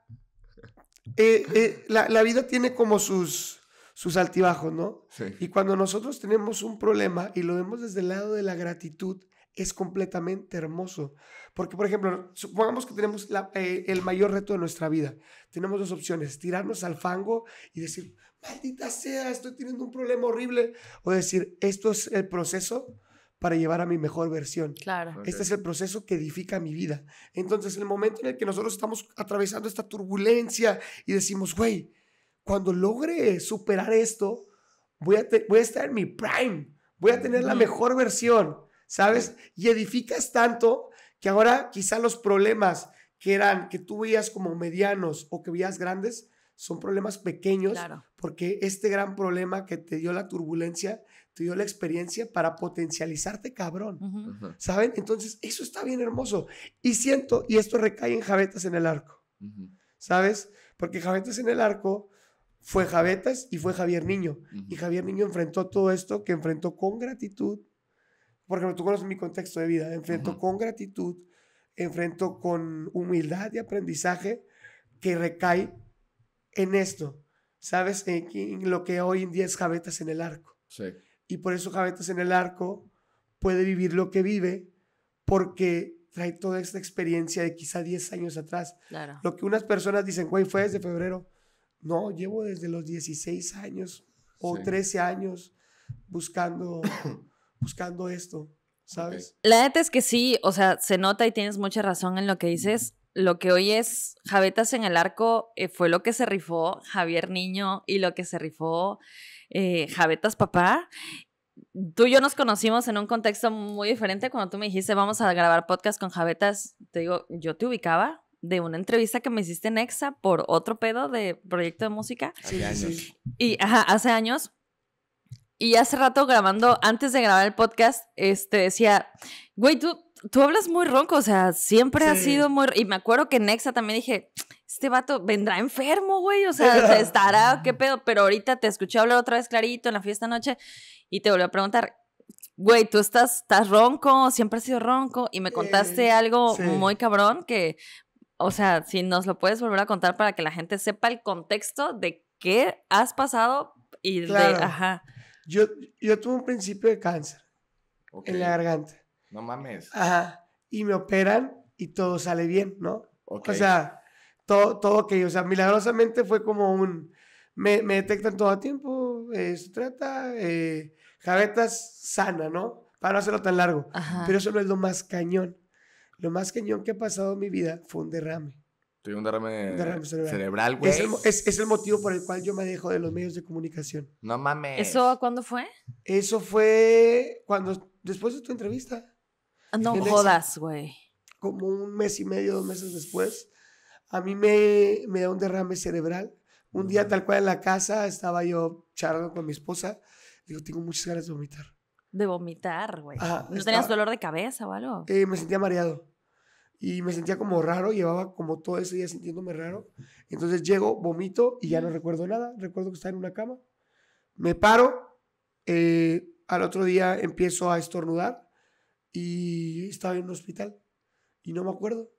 eh, eh, la, la, vida tiene como sus, sus altibajos, ¿no? Sí. Y cuando nosotros tenemos un problema y lo vemos desde el lado de la gratitud, es completamente hermoso. Porque, por ejemplo, supongamos que tenemos eh, el mayor reto de nuestra vida. Tenemos dos opciones, tirarnos al fango y decir, maldita sea, estoy teniendo un problema horrible. O decir, esto es el proceso para llevar a mi mejor versión. Claro. Este es el proceso que edifica mi vida. Entonces, en el momento en el que nosotros estamos atravesando esta turbulencia y decimos, güey, cuando logre superar esto, voy a, voy a estar en mi prime, voy a tener la mejor versión, ¿sabes? Y edificas tanto que ahora quizá los problemas que eran, que tú veías como medianos o que veías grandes, son problemas pequeños claro porque este gran problema que te dio la turbulencia, te dio la experiencia para potencializarte, cabrón. ¿Saben? Entonces, eso está bien hermoso. Y siento, y esto recae en Javetas en el arco. ¿Sabes? Porque Javetas en el arco fue Javetas y fue Javier Niño. Y Javier Niño enfrentó todo esto que enfrentó con gratitud, porque tú conoces mi contexto de vida, enfrentó con gratitud, enfrentó con humildad y aprendizaje que recae en esto ¿sabes? En, eh, lo que hoy en día es Javetas en el Arco. Sí. Y por eso Javetas en el Arco puede vivir lo que vive porque trae toda esta experiencia de quizá 10 años atrás. Claro. Lo que unas personas dicen, güey, fue desde febrero. No, llevo desde los 16 años o 13 años buscando, buscando esto, ¿sabes? La neta es que sí, o sea, se nota y tienes mucha razón en lo que dices lo que hoy es Javetas en el Arco eh, fue lo que se rifó Javier Niño y lo que se rifó eh, Javetas Papá. Tú y yo nos conocimos en un contexto muy diferente cuando tú me dijiste vamos a grabar podcast con Javetas. Te digo, yo te ubicaba de una entrevista que me hiciste en Exa por otro pedo de proyecto de música. Hace años. Y hace años. Y hace rato grabando, antes de grabar el podcast, este decía, güey, tú tú hablas muy ronco, o sea, siempre ha sido muy... Y me acuerdo que Nexa también dije, este vato vendrá enfermo, güey, o sea, estará, qué pedo, pero ahorita te escuché hablar otra vez clarito en la fiesta anoche y te volví a preguntar, güey, tú estás, estás ronco, siempre has sido ronco y me contaste eh, algo muy cabrón que, o sea, si nos lo puedes volver a contar para que la gente sepa el contexto de qué has pasado y de, ajá. Yo, yo tuve un principio de cáncer en la garganta. No mames. Ajá. Y me operan y todo sale bien, ¿no? O sea, todo, todo ok. O sea, milagrosamente fue como un. Me, detectan todo a tiempo, eh, se trata, eh, jabetas sana, ¿no? Para no hacerlo tan largo. Pero eso no es lo más cañón. Lo más cañón que ha pasado en mi vida fue un derrame. Tuve un derrame, cerebral, güey. Es, es, el motivo por el cual yo me dejo de los medios de comunicación. No mames. ¿Eso cuándo fue? Eso fue cuando, después de tu entrevista. Ah, no jodas, güey. Como un mes y medio, dos meses después, a mí me, me da un derrame cerebral. Un día, tal cual en la casa, estaba yo charlando con mi esposa. Digo, tengo muchas ganas de vomitar. De vomitar, güey. ¿No tenías dolor de cabeza o algo? Eh, me sentía mareado. Y me sentía como raro, llevaba como todo ese día sintiéndome raro. Entonces llego, vomito y ya no recuerdo nada. Recuerdo que estaba en una cama. Me paro. Eh, al otro día empiezo a estornudar y estaba en un hospital y no me acuerdo.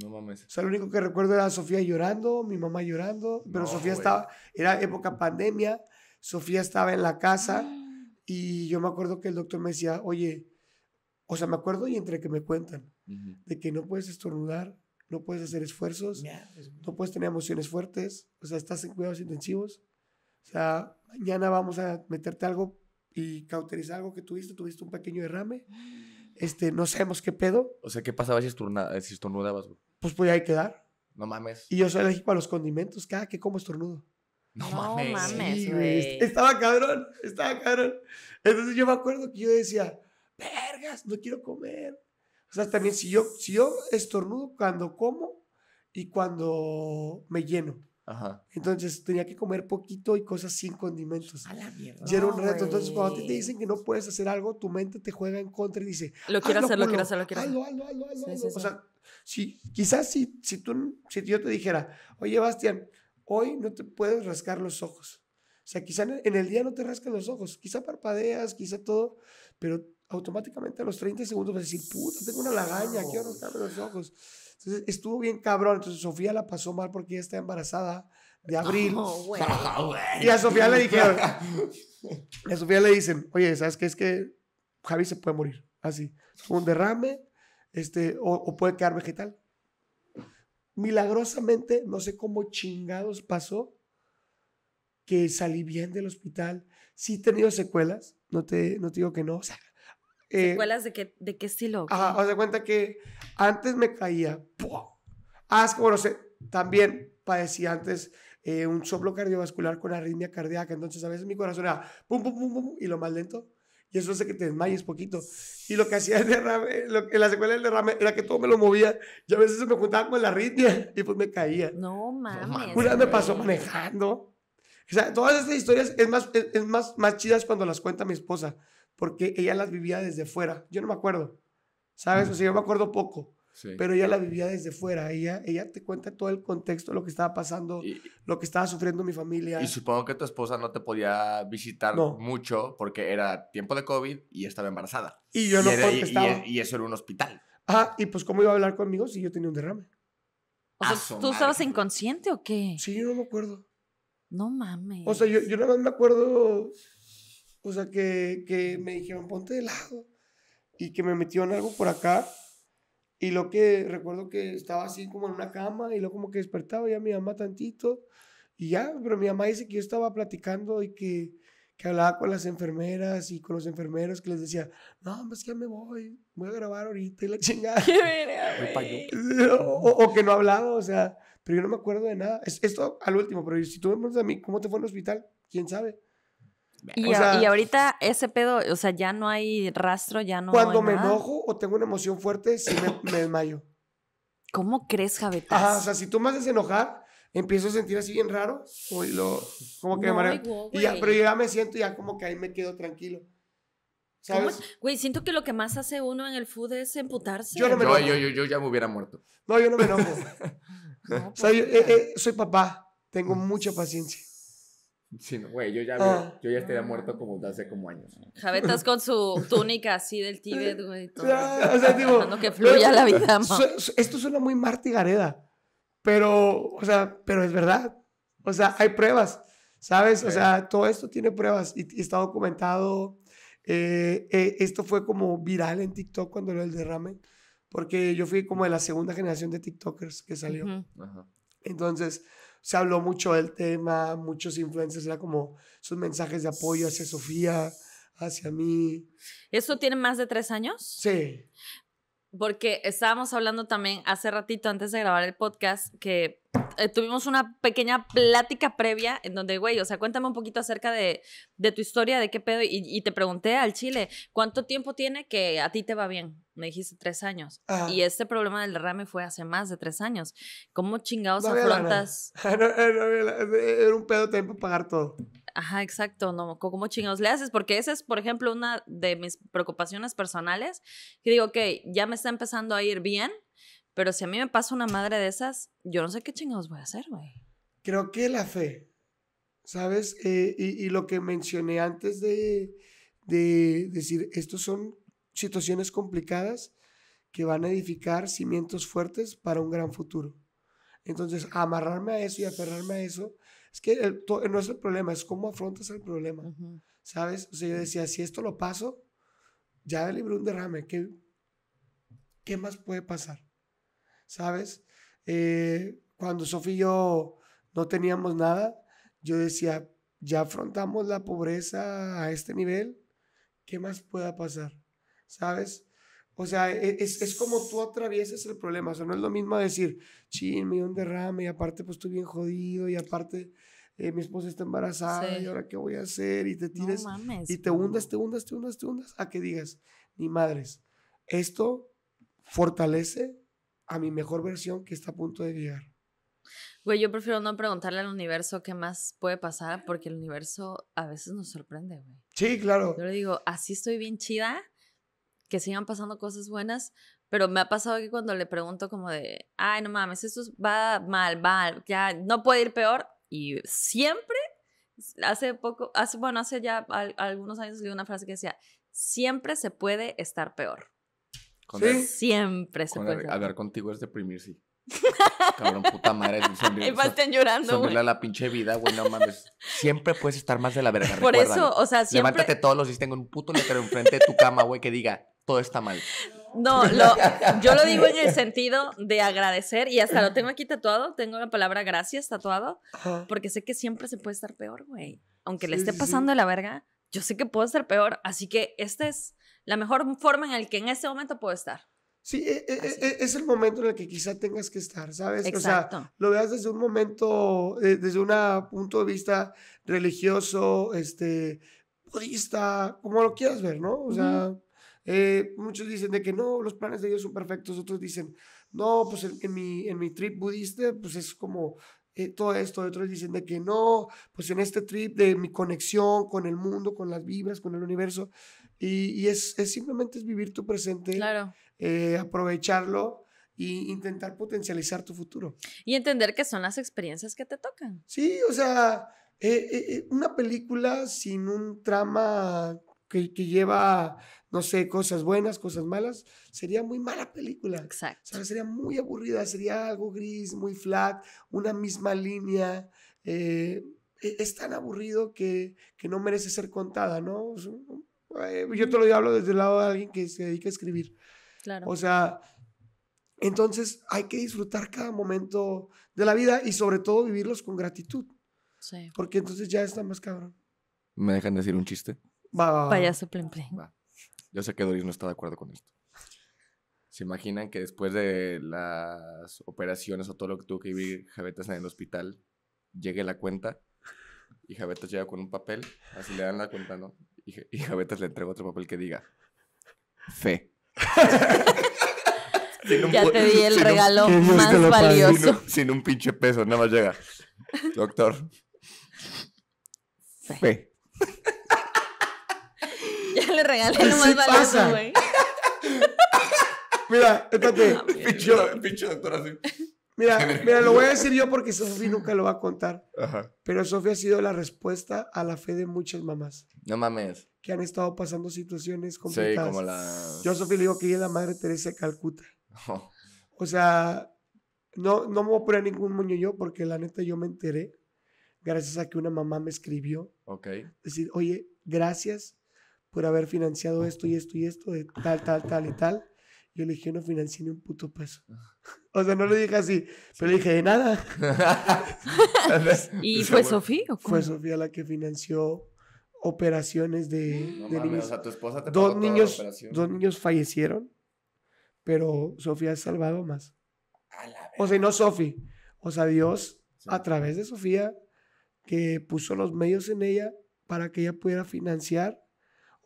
No mames. O sea, lo único que recuerdo era Sofía llorando, mi mamá llorando, pero Sofía estaba, era época pandemia, Sofía estaba en la casa y yo me acuerdo que el doctor me decía, oye, o sea, me acuerdo y entre que me cuentan, de que no puedes estornudar, no puedes hacer esfuerzos, no puedes tener emociones fuertes, o sea, estás en cuidados intensivos, o sea, mañana vamos a meterte algo y cauterizar algo que tuviste, tuviste un pequeño derrame. Este, no sabemos qué pedo. O sea, ¿qué pasaba si, eh, si estornudabas, Pues podía ahí quedar. No mames. Y yo soy equipo a los condimentos, cada que como estornudo. No, mames. Estaba cabrón, estaba cabrón. Entonces yo me acuerdo que yo decía, vergas, no quiero comer. O sea, también si yo, si yo estornudo cuando como y cuando me lleno. Ajá. Entonces tenía que comer poquito y cosas sin condimentos. A la mierda. Y era un reto. Entonces, cuando te dicen que no puedes hacer algo, tu mente te juega en contra y dice: Lo quiero hacer, lo quiero hacer, lo quiero hacer. O sea, si, quizás si, si, tú, si yo te dijera, oye, Bastián, hoy no te puedes rascar los ojos. O sea, quizás en el día no te rascas los ojos, quizá parpadeas, quizá todo, pero automáticamente a los 30 segundos vas a decir, puta, tengo una lagaña, quiero rascarme los ojos. Entonces estuvo bien cabrón. Entonces Sofía la pasó mal porque ella está embarazada de abril. y a Sofía le dijeron, a Sofía le dicen, oye, ¿sabes qué? Es que Javi se puede morir. Así. Un derrame, este, o, puede quedar vegetal. Milagrosamente, no sé cómo chingados pasó que salí bien del hospital. Sí he tenido secuelas, no te, no te digo que no. O sea, eh, ¿Secuelas de qué, de qué estilo? Ajá, haz de cuenta que antes me caía. ¡pum! Asco, ah, no sé, también padecí antes eh, un soplo cardiovascular con arritmia cardíaca. Entonces, a veces mi corazón era pum, pum, pum, pum, y lo más lento. Y eso hace que te desmayes poquito. Y lo que hacía el derrame, lo que, la secuela del derrame era que todo me lo movía. Y a veces se me juntaba con la arritmia y pues me caía. No mames. me pasó manejando. O sea, todas estas historias es más, es más, más chidas cuando las cuenta mi esposa porque ella las vivía desde fuera. Yo no me acuerdo, ¿sabes? O mm. sea, yo me acuerdo poco. Pero ella la vivía desde fuera. Ella, ella te cuenta todo el contexto, lo que estaba pasando, lo que estaba sufriendo mi familia. Y supongo que tu esposa no te podía visitar mucho porque era tiempo de COVID y estaba embarazada. Y yo no y Y, eso era un hospital. Ah, y pues, ¿cómo iba a hablar conmigo si yo tenía un derrame? O sea, ¿tú estabas inconsciente o qué? Sí, yo no me acuerdo. No mames. O sea, yo, yo nada más me acuerdo o sea, que, que me dijeron, ponte de lado. Y que me metieron algo por acá. Y lo que recuerdo que estaba así como en una cama y luego como que despertaba ya mi mamá tantito. Y ya, pero mi mamá dice que yo estaba platicando y que, que hablaba con las enfermeras y con los enfermeros que les decía, no, pues ya me voy, voy a grabar ahorita y la chingada. ¿Qué o, que no hablaba, o sea, pero yo no me acuerdo de nada. esto al último, pero si tú me preguntas a mí, ¿cómo te fue en el hospital? ¿Quién sabe? Y, ahorita ese pedo, o sea, ya no hay rastro, ya no. Cuando me enojo o tengo una emoción fuerte, sí me, desmayo. ¿Cómo crees, Javetas? Ajá, o sea, si tú me haces enojar, empiezo a sentir así bien raro, Uy, lo, como que me y pero ya me siento, ya como que ahí me quedo tranquilo. ¿Sabes? Güey, siento que lo que más hace uno en el food es emputarse. Yo no me enojo. Yo, yo, ya me hubiera muerto. No, yo no me enojo. Pues, eh, eh, soy papá, tengo mucha paciencia. Sí, güey, yo ya, ah. yo ya estaría muerto como hace como años. Javetas con su túnica así del Tíbet, güey. Ah, o sea, digo, que fluya la vida, Esto suena muy martigareda pero, o sea, pero es verdad. O sea, hay pruebas, ¿sabes? O sea, todo esto tiene pruebas y, está documentado. Eh, eh, esto fue como viral en TikTok cuando lo del derrame, porque yo fui como de la segunda generación de TikTokers que salió. Entonces, se habló mucho del tema, muchos influencers, era como sus mensajes de apoyo hacia Sofía, hacia mí. ¿Eso tiene más de tres años? Sí. Porque estábamos hablando también hace ratito antes de grabar el podcast que eh, tuvimos una pequeña plática previa en donde, güey, o sea, cuéntame un poquito acerca de, tu historia, de qué pedo, y te pregunté al chile, ¿cuánto tiempo tiene que a ti te va bien? Me dijiste tres años. Y este problema del derrame fue hace más de tres años. ¿Cómo chingados afrontas? Eh, eh, era un pedo también para pagar todo. Ajá, exacto. No, ¿Cómo chingados le haces? Porque esa es, por ejemplo, una de mis preocupaciones personales. Que digo, ok, ya me está empezando a ir bien, pero si a mí me pasa una madre de esas, yo no sé qué chingados voy a hacer, güey. Creo que la fe, ¿sabes? Eh, y, y, lo que mencioné antes de, de decir, estos son situaciones complicadas que van a edificar cimientos fuertes para un gran futuro. Entonces, amarrarme a eso y aferrarme a eso, es que el, no es el problema, es cómo afrontas el problema. ¿Sabes? O sea, yo decía, si esto lo paso, ya libré un derrame, ¿qué, qué más puede pasar? ¿Sabes? Eh, cuando Sofía y yo no teníamos nada, yo decía, ya afrontamos la pobreza a este nivel, ¿qué más pueda pasar? ¿sabes? O sea, e, es, es como tú atraviesas el problema. O sea, no es lo mismo decir, ching me dio un derrame y aparte pues estoy bien jodido y aparte eh, mi esposa está embarazada y ahora qué voy a hacer y te tires y te hundas, te hundas, te hundas, te hundas a que digas, ni madres, esto fortalece a mi mejor versión que está a punto de llegar. Güey, yo prefiero no preguntarle al universo qué más puede pasar porque el universo a veces nos sorprende, güey. Sí, claro. Yo le digo, así estoy bien chida que sigan pasando cosas buenas, pero me ha pasado que cuando le pregunto como de, ay, no mames, esto va mal, va, ya no puede ir peor, y siempre, hace poco, hace, bueno, hace ya algunos años leí una frase que decía, siempre se puede estar peor. Con ¿Sí? Siempre se puede. hablar contigo es deprimir, Sí. Cabrón, puta madre. Me y llorando, güey. la pinche vida, güey, no mames. Siempre puedes estar más de la verga. Por eso, o sea, siempre. Levántate todos los días. Tengo un puto letrero enfrente de tu cama, güey, que diga: todo está mal. No, yo lo digo en el sentido de agradecer y hasta lo tengo aquí tatuado, tengo la palabra gracias tatuado, porque sé que siempre se puede estar peor, güey. Aunque le esté pasando la verga, yo sé que puedo estar peor, así que esta es la mejor forma en la que en este momento puedo estar. Sí, e, e, e, es, el momento en el que quizá tengas que estar, ¿sabes? O sea, lo veas desde un momento, eh, desde un punto de vista religioso, este, budista, como lo quieras ver, ¿no? O sea... Eh, muchos dicen de que no, los planes de Dios son perfectos, otros dicen, no, pues en, mi, en mi trip budista, pues es como eh, todo esto, otros dicen de que no, pues en este trip de mi conexión con el mundo, con las vibras, con el universo, y, y es, es, simplemente es vivir tu presente, claro. Eh, aprovecharlo y intentar potencializar tu futuro. Y entender que son las experiencias que te tocan. Sí, o sea, una película sin un trama que, que lleva no sé, cosas buenas, cosas malas, sería muy mala película. Exacto. sería muy aburrida, sería algo gris, muy flat, una misma línea. Eh, e-, es tan aburrido que, que, no merece ser contada, ¿no? Eh, yo te lo hablo desde el lado de alguien que se dedica a escribir. Claro. O sea, entonces hay que disfrutar cada momento de la vida y sobre todo vivirlos con gratitud. Sí. Porque entonces ya está más cabrón. ¿Me dejan decir un chiste? Va. Payaso Va. Yo sé que Doris no está de acuerdo con esto. ¿Se imaginan que después de las operaciones o todo lo que tuvo que vivir Javetas en el hospital, llegue la cuenta y Javetas llega con un papel, así le dan la cuenta, ¿no? Y, Javetas le entrega otro papel que diga, fe. ya te di el regalo más valioso. Sin un, pinche peso, nada más llega. Doctor. fe. Ya le regalé lo más valioso, güey. Mira, espérate. Pincho, doctor así. Mira, mira, lo voy a decir yo porque Sofi nunca lo va a contar. Pero Sofía ha sido la respuesta a la fe de muchas mamás. No mames. Que han estado pasando situaciones complicadas. Yo Sofía le digo que ella es la madre Teresa Calcuta. O sea, no, no me voy a poner ningún moño yo porque la neta yo me enteré gracias a que una mamá me escribió. Ok. Decir, oye, gracias por haber financiado esto y esto y esto, tal, tal, tal y tal. Yo le dije, no financié ni un puto peso. Ah. O sea, no le dije así, pero le dije, de nada. ¿Y fue Sofía? Fue Sofía la que financió operaciones de, no niños. esposa dos niños, dos niños fallecieron, pero Sofía ha salvado más. o sea, no Sofía, o sea, Dios a través de Sofía que puso los medios en ella para que ella pudiera financiar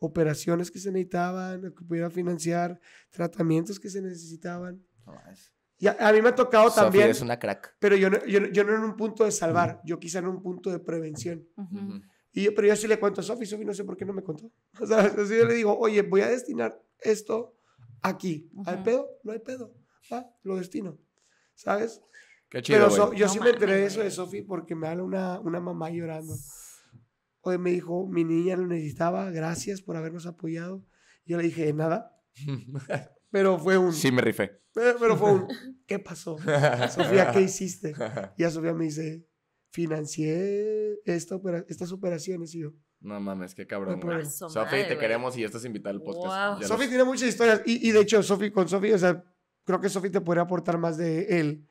operaciones que se necesitaban, que pudiera financiar, tratamientos que se necesitaban. a, mí me ha tocado también. también. es una crack. Pero yo no, yo, yo no en un punto de salvar, yo quizá en un punto de prevención. y pero yo sí le cuento a Sofi, Sofi no sé por qué no me contó. O sea, yo le digo, oye, voy a destinar esto aquí. ¿Hay pedo? No hay pedo. ¿Va? Lo destino. ¿Sabes? Qué chido. Pero yo sí me enteré de eso de Sofi porque me habla una, una mamá llorando. Hoy me dijo, mi niña lo necesitaba, gracias por habernos apoyado. Yo le dije, nada. Pero fue un... Sí, me rifé. Eh, pero, fue un... ¿Qué pasó? Sofía, ¿qué hiciste? Y a Sofía me dice, financié esta estas operaciones y yo. No mames, qué cabrón. Sofía te queremos y estás invitada al podcast. Sofía tiene muchas historias y, de hecho, Sofi, con Sofía o sea, creo que Sofía te podría aportar más de él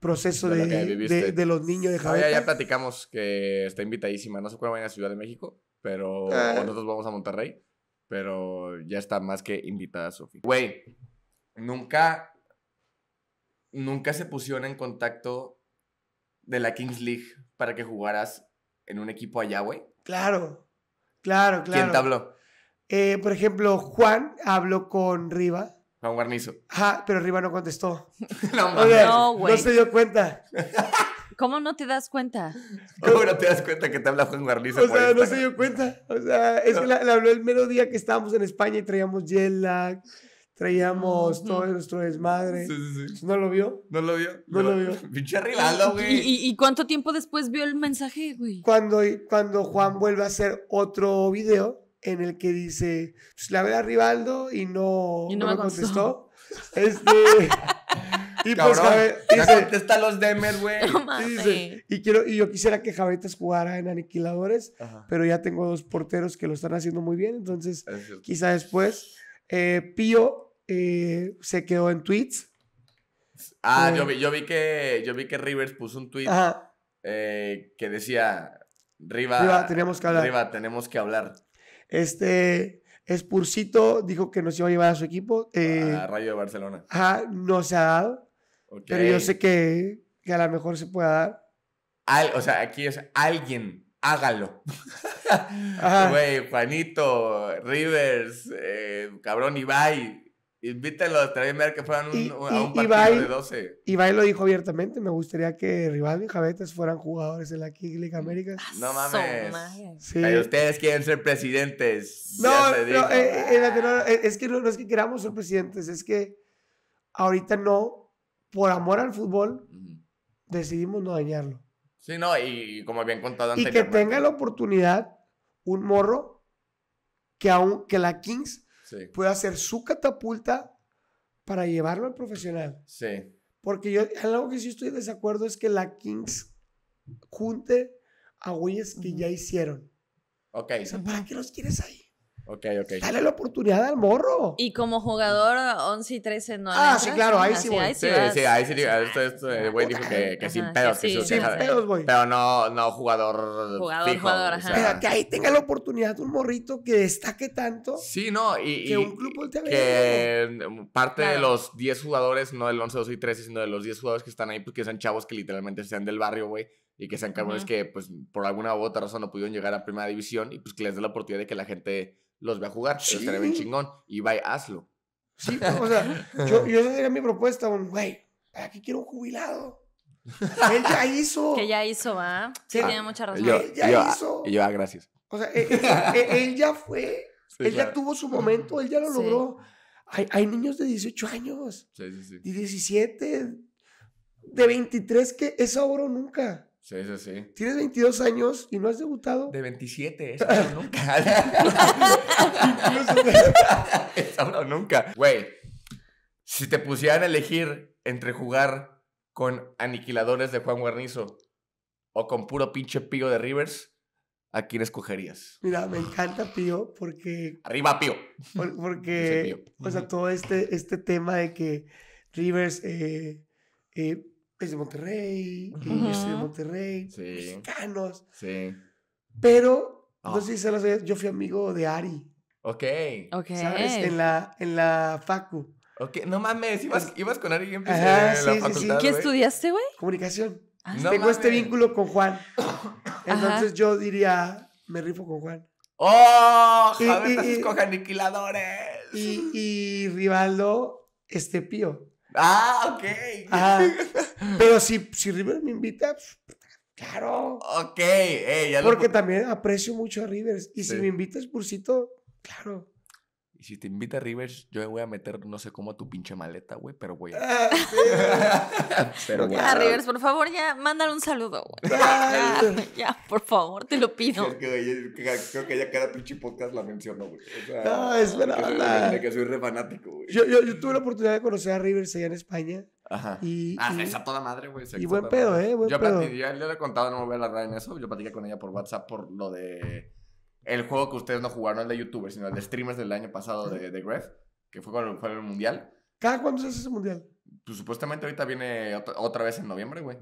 proceso de, de, los niños de Javier. ya, platicamos que está invitadísima, no sé cuándo va a la Ciudad de México, pero ah. nosotros vamos a Monterrey, pero ya está más que invitada Sofía. Güey, nunca, nunca se pusieron en contacto de la Kings League para que jugaras en un equipo allá, güey. Claro, claro, claro. ¿Quién te habló? Eh, por ejemplo, Juan habló con Riva Juan Guarnizo. Ajá, pero Riva no contestó. no, güey. No se dio cuenta. ¿Cómo no te das cuenta? ¿Cómo no te das cuenta que te habla Juan Guarnizo? O sea, no se dio cuenta. O sea, es que le habló el mero día que estábamos en España y traíamos jet traíamos todo nuestro desmadre. Sí, sí, sí. Pues, ¿No lo vio? No lo vio. No, lo vio. Pinche rival, güey. ¿Y, cuánto tiempo después vio el mensaje, güey? cuando Juan vuelve a hacer otro video en el que dice, pues la ve a Rivaldo y no, me contestó. Este... Y pues Javet, dice, los Demers, güey. y, quiero, y yo quisiera que Javetas jugara en Aniquiladores, pero ya tengo dos porteros que lo están haciendo muy bien, entonces quizá después. Eh, Pío eh, se quedó en tweets. Ah, eh, yo, vi, yo, vi que, yo vi que Rivers puso un tweet que decía, Riva, Riva, tenemos que hablar. Riva, tenemos que hablar. Este, Spursito dijo que se iba a llevar a su equipo. Eh, a ah, Rayo de Barcelona. Ajá, no se ha dado. Pero yo sé que, a lo mejor se pueda dar. o sea, aquí es alguien, hágalo. Güey, Juanito, Rivers, eh, cabrón Ibai, Invítalo a ver que fueran a un partido de 12. Ibai lo dijo abiertamente, me gustaría que Rivaldo y Javetes fueran jugadores en la King League mm, América. No mames. Sí. ustedes quieren ser presidentes. No, eh, eh, eh, es que no, es que queramos ser presidentes, es que ahorita no, por amor al fútbol, decidimos no dañarlo. Sí, no, y, como bien contado antes. Y que tenga la oportunidad un morro que, que la Kings puede hacer su catapulta para llevarlo al profesional. Sí. Porque yo, algo que sí estoy de desacuerdo es que la Kings junte a güeyes que ya hicieron. Ok. ¿para qué los quieres ahí? Ok, ok. Dale la oportunidad al morro. Y como jugador 11 y 13 no. Ah, sí, claro, ahí sí, Ahí Sí, sí, ahí sí, Esto güey dijo que, sin pedos, sin pedos, Pero no, no jugador. Jugador, jugador, ajá. que ahí tenga la oportunidad un morrito que destaque tanto. Sí, no, y. Que un club voltea Que parte de los 10 jugadores, no del 11, 12 y 13, sino de los 10 jugadores que están ahí, pues que sean chavos que literalmente sean del barrio, güey y que sean cabrones que pues por alguna u otra razón no pudieron llegar a primera división y pues que les dé la oportunidad de que la gente los voy a jugar, los trae bien chingón. Y va, hazlo. Sí, o sea, yo, yo esa sería mi propuesta, güey, ¿para qué quiero un jubilado? Él ya hizo. Que ya hizo, va. Sí, tiene mucha razón. él ya hizo. Y yo, ah, gracias. O sea, e, e, e, él, ya fue, él ya tuvo su momento, él ya lo logró. Hay, hay, niños de 18 años, sí, de 17, de 23 que es o nunca. Sí, sí, sí. Tienes 22 años y no has debutado. De 27, eso no nunca. no nunca. Güey, si te pusieran a elegir entre jugar con aniquiladores de Juan Guarnizo o con puro pinche pío de Rivers, ¿a quién escogerías? Mira, me encanta Pío porque... Arriba Pío. porque, o sea, todo este, este tema de que Rivers... Eh, eh, es de Monterrey, yo soy de Monterrey, mexicanos. Sí. Pero, ah. no sé si se lo sé yo fui amigo de Ari. Ok. Ok. ¿Sabes? En la, en la facu. Ok, no mames, ibas, ibas con Ari y empecé Ajá, sí, la ¿Qué estudiaste, güey? Comunicación. Ah, Tengo este vínculo con Juan. Entonces yo diría, me rifo con Juan. ¡Oh! Javier, y, y, aniquiladores. Y, y Rivaldo, este pío. Ah, ok. pero si, si me invita, pues, claro. Ok, eh, Porque también aprecio mucho a Rivers. Y si me invitas, Spursito claro. Y si te invita a Rivers, yo me voy a meter no sé cómo a tu pinche maleta, güey, pero voy a... Ah, pero ah, Rivers, por favor, ya, mándale un saludo, güey. Ah, ya, por favor, te lo pido. Creo que, creo ya cada pinche podcast la mencionó, güey. no, es verdad. que soy re fanático, güey. Yo, yo, tuve la oportunidad de conocer a Rivers allá en España. Ajá. Y, ah, y, esa toda madre, güey. Y buen pedo, ¿eh? Buen yo, pedo. Platicé, le he contado, no me voy a hablar en eso. Yo platiqué con ella por WhatsApp por lo de el juego que ustedes no jugaron, el de youtubers, sino el de streamers del año pasado de, de que fue cuando fue el mundial. ¿Cada cuándo se hace ese mundial? Pues supuestamente ahorita viene otra, vez en noviembre, güey.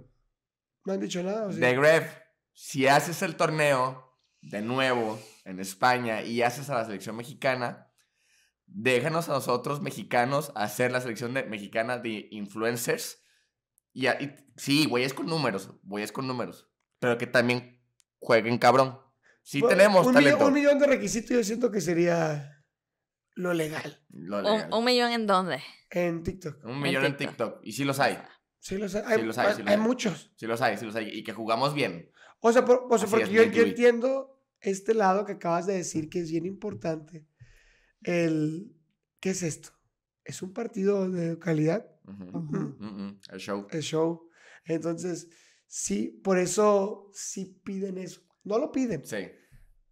No han dicho nada. ¿o De Gref, si haces el torneo de nuevo en España y haces a la selección mexicana, déjanos a nosotros mexicanos hacer la selección mexicana de influencers. Y, sí, güey, es con números, güey, es con números. Pero que también jueguen cabrón. Sí tenemos un talento. Millón, un millón de requisitos yo siento que sería lo legal. ¿Un, millón en dónde? En TikTok. Un millón en TikTok. Y si los hay. Sí los hay. los hay, hay, muchos. Sí los hay, sí los hay. Y que jugamos bien. O sea, porque yo, entiendo este lado que acabas de decir que es bien importante. El, ¿Qué es esto? Es un partido de calidad. El show. El show. Entonces, sí, por eso sí piden eso. No lo piden. Sí.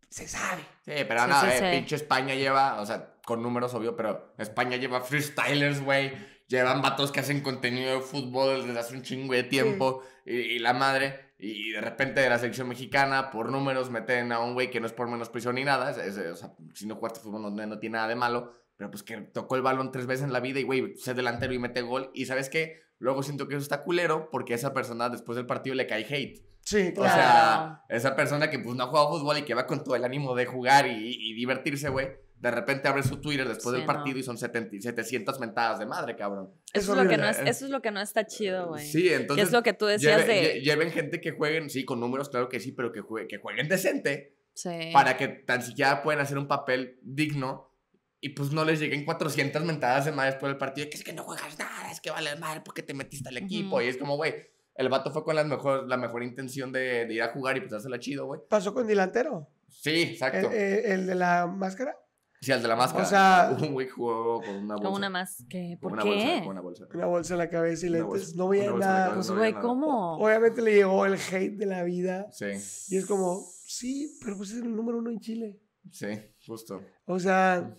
Se sabe. Sí, pero nada, eh, pinche España lleva, o sea, con números obvio, pero España lleva freestylers, güey. Llevan vatos que hacen contenido de fútbol desde hace un chingo de tiempo y, la madre. Y de repente de la selección mexicana, por números, meten a un güey que no es por menos prisión ni nada. Es, o sea, si no juega fútbol no, tiene nada de malo. Pero pues que tocó el balón tres veces en la vida y, güey, se delantero y mete gol. Y ¿sabes qué? Luego siento que eso está culero porque a esa persona después del partido le cae hate. Sí, claro. O sea, esa persona que pues no ha jugado fútbol y que va con todo el ánimo de jugar y, divertirse, güey. De repente abre su Twitter después del partido y son 70, 700 mentadas de madre, cabrón. Eso, es, lo que no ¿eh? eso es lo que no está chido, güey. Sí, entonces. es lo que tú decías de. Lleven gente que jueguen, sí, con números, claro que sí, pero que, que jueguen decente. Sí. Para que tan siquiera puedan hacer un papel digno y pues no les lleguen 400 mentadas de madre después del partido. Que es que no juegas nada, es que vale madre porque te metiste al equipo. Y es como, güey, el vato fue con la mejor, la mejor intención de, ir a jugar y pues pasársela chido, güey. ¿Pasó con delantero? Sí, exacto. Eh, ¿El, de la máscara? Sí, el de la máscara. O sea, un güey jugó con una bolsa. Con una máscara. ¿Por con una qué? Bolsa, con una bolsa. Una bolsa en la cabeza y lentes. no veía nada. pues, güey, ¿cómo? Obviamente le llegó el hate de la vida. Sí. Y es como, sí, pero pues es el número uno en Chile. Sí, justo. O sea,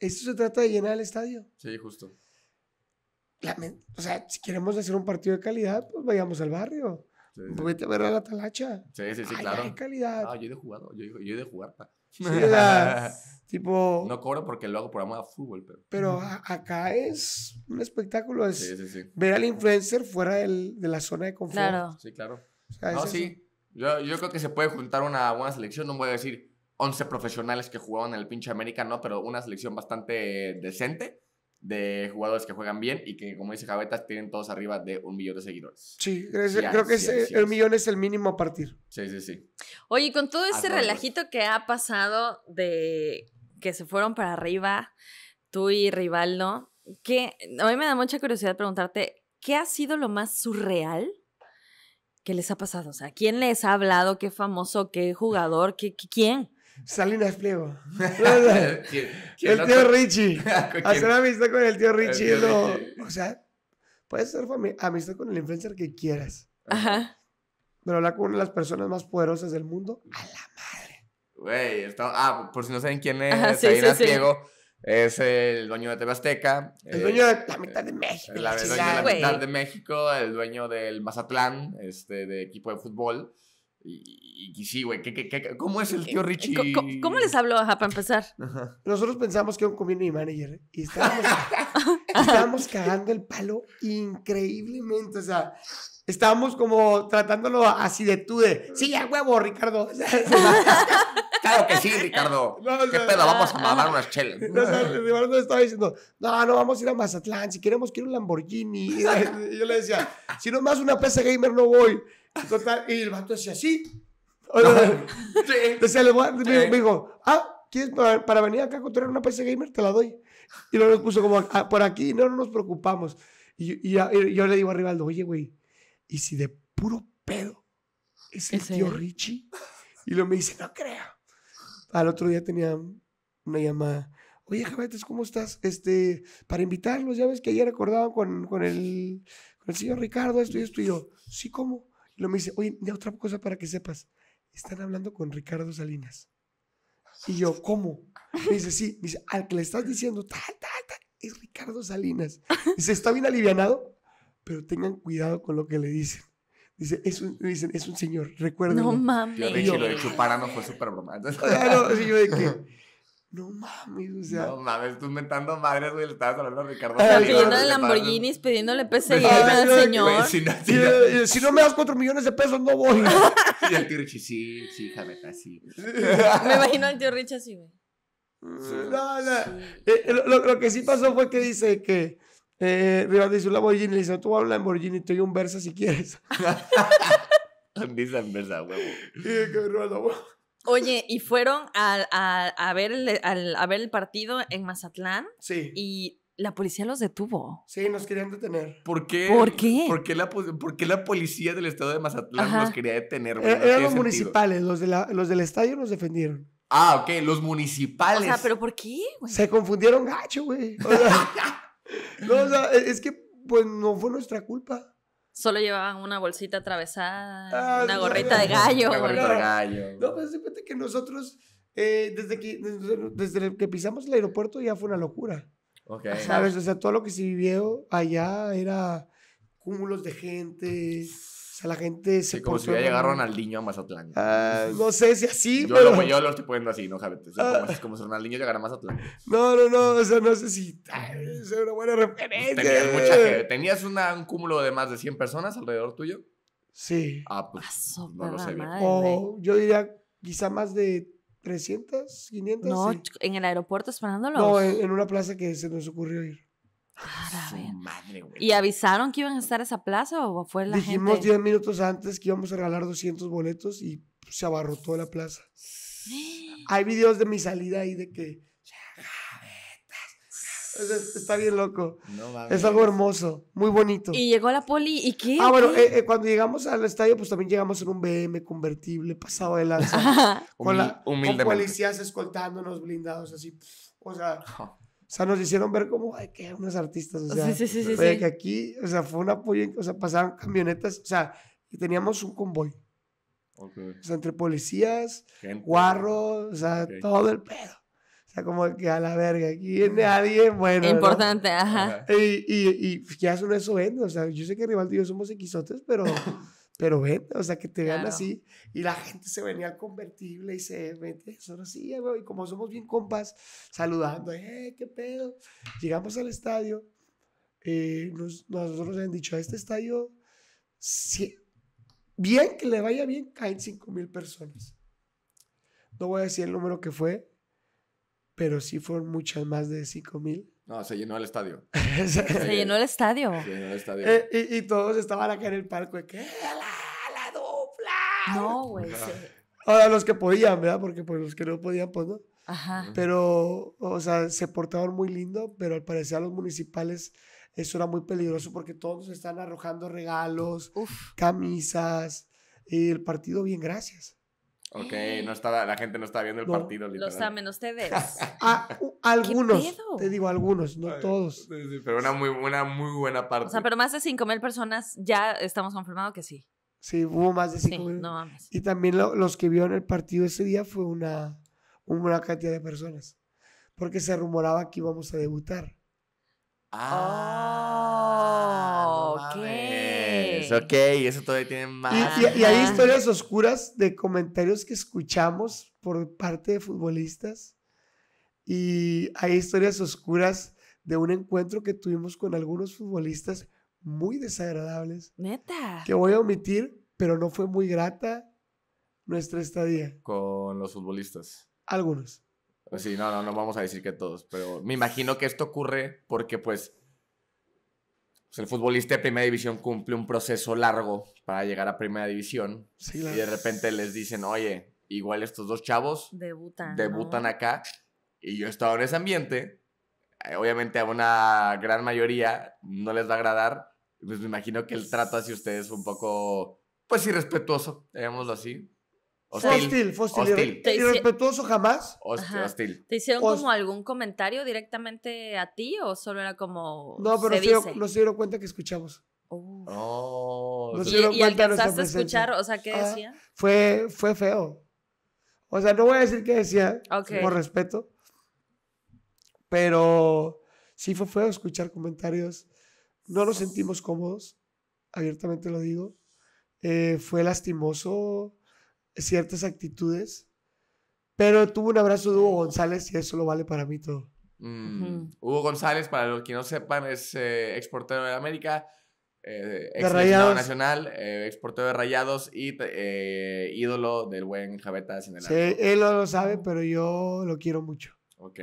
esto se trata de llenar el estadio. Sí, justo o sea, si queremos hacer un partido de calidad, pues vayamos al barrio. Vete a ver a la talacha. Sí, sí, sí, claro. calidad. Ah, yo he de jugado, yo, yo he de jugar. tipo. No cobro porque luego hago a fútbol, pero. Pero acá es un espectáculo, es ver al influencer fuera del, de la zona de confort. Claro. Sí, claro. no, sí. Yo, yo, creo que se puede juntar una buena selección, no voy a decir 11 profesionales que jugaban en el pinche América, no, pero una selección bastante decente de jugadores que juegan bien y que, como dice Javetas, tienen todos arriba de un millón de seguidores. Sí, creo que es, el millón es el mínimo a partir. Sí, sí, sí. Oye, con todo ese relajito que ha pasado de que se fueron para arriba, tú y Rivaldo, que a mí me da mucha curiosidad preguntarte, ¿qué ha sido lo más surreal que les ha pasado? O sea, ¿quién les ha hablado? ¿Qué famoso? ¿Qué jugador? qué quién? Salinas Pliego. el tío Richie. Hacer amistad con el tío Richie. O sea, puedes hacer amistad con el influencer que quieras. Ajá. Pero hablar con una de las personas más poderosas del mundo, a la madre. Güey, ah, por si no saben quién es, Ajá, sí, Salinas Pliego. Es el dueño de Tebasteca. El eh, dueño de la mitad de México. La, el dueño de la mitad de México, el dueño del Mazatlán, este, de equipo de fútbol. Y, sí, güey, ¿qué, qué, cómo es el eh, tío eh, Richie? ¿Cómo, les habló, para empezar? Nosotros pensamos que era un community manager ¿eh? y estábamos, estábamos cagando el palo increíblemente, o sea, estábamos como tratándolo así de tú de, sí, a huevo, Ricardo. claro que sí, Ricardo. ¿Qué pedo? vamos a ah, mandar ah. unas chelas. No, no, estaba diciendo, no, no, vamos a ir a Mazatlán, si queremos quiero un Lamborghini. Y yo le decía, si no más una PC gamer no voy. Total, y el vato decía, sí. Entonces, le me, dijo, ah, ¿quieres para, venir acá a controlar una PC Gamer? Te la doy. Y luego lo puso como, ah, por aquí, no, no nos preocupamos. Y, yo le digo a Rivaldo, oye, güey, ¿y si de puro pedo es el tío Richie? Y lo me dice, no creo. Al otro día tenía una llamada. Oye, Javetes, ¿cómo estás? Este, para invitarlos, ya ves que ayer acordaban con, con, el, con el señor Ricardo, esto y esto. Y yo, sí, ¿cómo? Luego me dice, oye, otra cosa para que sepas, están hablando con Ricardo Salinas. Y yo, ¿cómo? Me dice, sí, me dice, al que le estás diciendo, tal, tal, tal, es Ricardo Salinas. Dice, está bien alivianado, pero tengan cuidado con lo que le dicen. Dice, es un, dicen, es un señor, recuerden. No mames. Yo, lo de no fue súper broma. de no mames, o sea. No mames, tú inventando madres, güey. Le estabas hablando a Ricardo. pidiendo pidiéndole Lamborghinis, pidiéndole PCI pues, al señor. si, no, eh, si, no, me das cuatro millones de pesos, no voy. y el tío Richie, sí, sí, me así. me imagino al tío Richie así, güey. No, no. Eh, eh, lo, lo, que sí pasó fue que dice que eh, dice hizo un Lamborghini. Le dice, tú hablas Lamborghini, te doy un Versa si quieres. Dice un Versa, huevo. Y que Rivaldo, huevo. Oye, y fueron a, ver el, a, ver el partido en Mazatlán. Sí. Y la policía los detuvo. Sí, nos querían detener. ¿Por qué? ¿Por qué? ¿Por qué la, policía del estado de Mazatlán nos quería detener? Eh, eran los municipales, los, del estadio nos defendieron. Ah, ok, los municipales. O sea, ¿pero por qué? Se confundieron gacho, güey. no, o sea, es que pues no fue nuestra culpa. Solo llevaban una bolsita atravesada, ah, una gorrita de gallo. Una gorrita de gallo. No, pues fíjate que nosotros, eh, desde, que, desde que pisamos el aeropuerto ya fue una locura. ¿Sabes? O sea, todo lo que se vivió allá era cúmulos de gente sea, la gente se. Sí, como si hubiera llegado Ronaldinho a Mazatlán. Ah, no sé si así, yo pero. Lo, yo lo estoy poniendo así, ¿no, Javier? O como, si Ronaldinho llegara a Mazatlán. No, no, no. O sea, no sé si. es una buena referencia. Tenías, un cúmulo de más de 100 personas alrededor tuyo. Sí. Ah, pues. no lo sé yo diría quizá más de 300, 500. No, en el aeropuerto esperándolos. No, en, una plaza que se nos ocurrió ir. Ah, ¿Y avisaron que iban a estar esa plaza o fue la Dijimos 10 minutos antes que íbamos a regalar 200 boletos y se abarrotó la plaza. Hay videos de mi salida ahí de que... Está bien loco. No, es algo hermoso, muy bonito. Y llegó la poli, ¿y qué? Ah, bueno, eh, eh, cuando llegamos al estadio, pues también llegamos en un BM convertible, pasado de lanza. con, la, policías escoltándonos, blindados, así. O sea, oh. O sea, nos hicieron ver como, ay, que unos artistas, o sea, que aquí, o sea, fue un apoyo, o sea, pasaban camionetas, o sea, y teníamos un convoy. O sea, entre policías, guarros, o sea, todo el pedo. O sea, como que a la verga, aquí viene alguien bueno. Importante, ajá. Y, y, y, pues, ya eso no ¿eh? o sea, yo sé que Rivaldo y yo somos equisotes, pero... pero ven, o sea, que te vean así. Y la gente se venía al convertible y se mete, son así, y como somos bien compas, saludando, ¡eh, qué pedo! Llegamos al estadio, eh, nos, nosotros nos han dicho, a este estadio, si, bien que le vaya bien, caen 5 mil personas. No voy a decir el número que fue, pero sí fueron muchas más de 5 mil. No, se llenó el estadio. se, llenó el estadio. Se llenó el estadio. y, todos estaban acá en el palco de que no, Ahora los que podían, ¿verdad? Porque pues, los que no podían, pues no. Ajá. Pero, o sea, se portaban muy lindo, pero al parecer a los municipales eso era muy peligroso porque todos están arrojando regalos, camisas, y el partido bien, gracias. Ok, eh. no estaba, la gente no estaba viendo el partido. Literal. Los ustedes. Ah, algunos, te digo algunos, no todos. pero una muy, buena, muy buena parte. O sea, pero más de cinco mil personas ya estamos confirmados que sí. Sí, hubo más de 5 sí, y también los que vieron el partido ese día fue una, una cantidad de personas. Porque se rumoraba que íbamos a debutar. Ah, no oh, ok. eso todavía tiene más. y, hay historias oscuras de comentarios que escuchamos por parte de futbolistas. Y hay historias oscuras de un encuentro que tuvimos con algunos futbolistas muy desagradables. Neta. Que voy a omitir, pero no fue muy grata nuestra estadía. Con los futbolistas. Algunos. sí, no, no, no vamos a decir que todos, pero me imagino que esto ocurre porque pues, pues el futbolista de primera división cumple un proceso largo para llegar a primera división y de repente les dicen, oye, igual estos dos chavos debutan, debutan acá y yo he estado en ese ambiente, eh, obviamente a una gran mayoría no les va a agradar, pues me imagino que el trato hacia ustedes fue un poco, pues irrespetuoso, digámoslo así. Hostil. Hostil, hostil. hostil. Irrespetuoso jamás. Hostil, hostil. ¿Te hicieron como algún comentario directamente a ti o solo era como. No, pero se no, Se, no dieron cuenta que escuchamos. Oh, oh no se dieron ¿Y, cuenta y alcanzaste a escuchar? O sea, ¿qué ah, decía? Fue, fue feo. O sea, no voy a decir qué decía, okay. por respeto. Pero sí fue feo escuchar comentarios no nos sentimos cómodos, abiertamente lo digo. Eh, fue lastimoso ciertas actitudes, pero tuvo un abrazo de Hugo González y eso lo vale para mí todo. Mm, Hugo González, para los que no sepan, es eh, exportero de América, eh, nacional, eh, exportero de rayados y ídolo del buen Javeta. Sí, él no lo sabe, pero yo lo quiero mucho. Ok.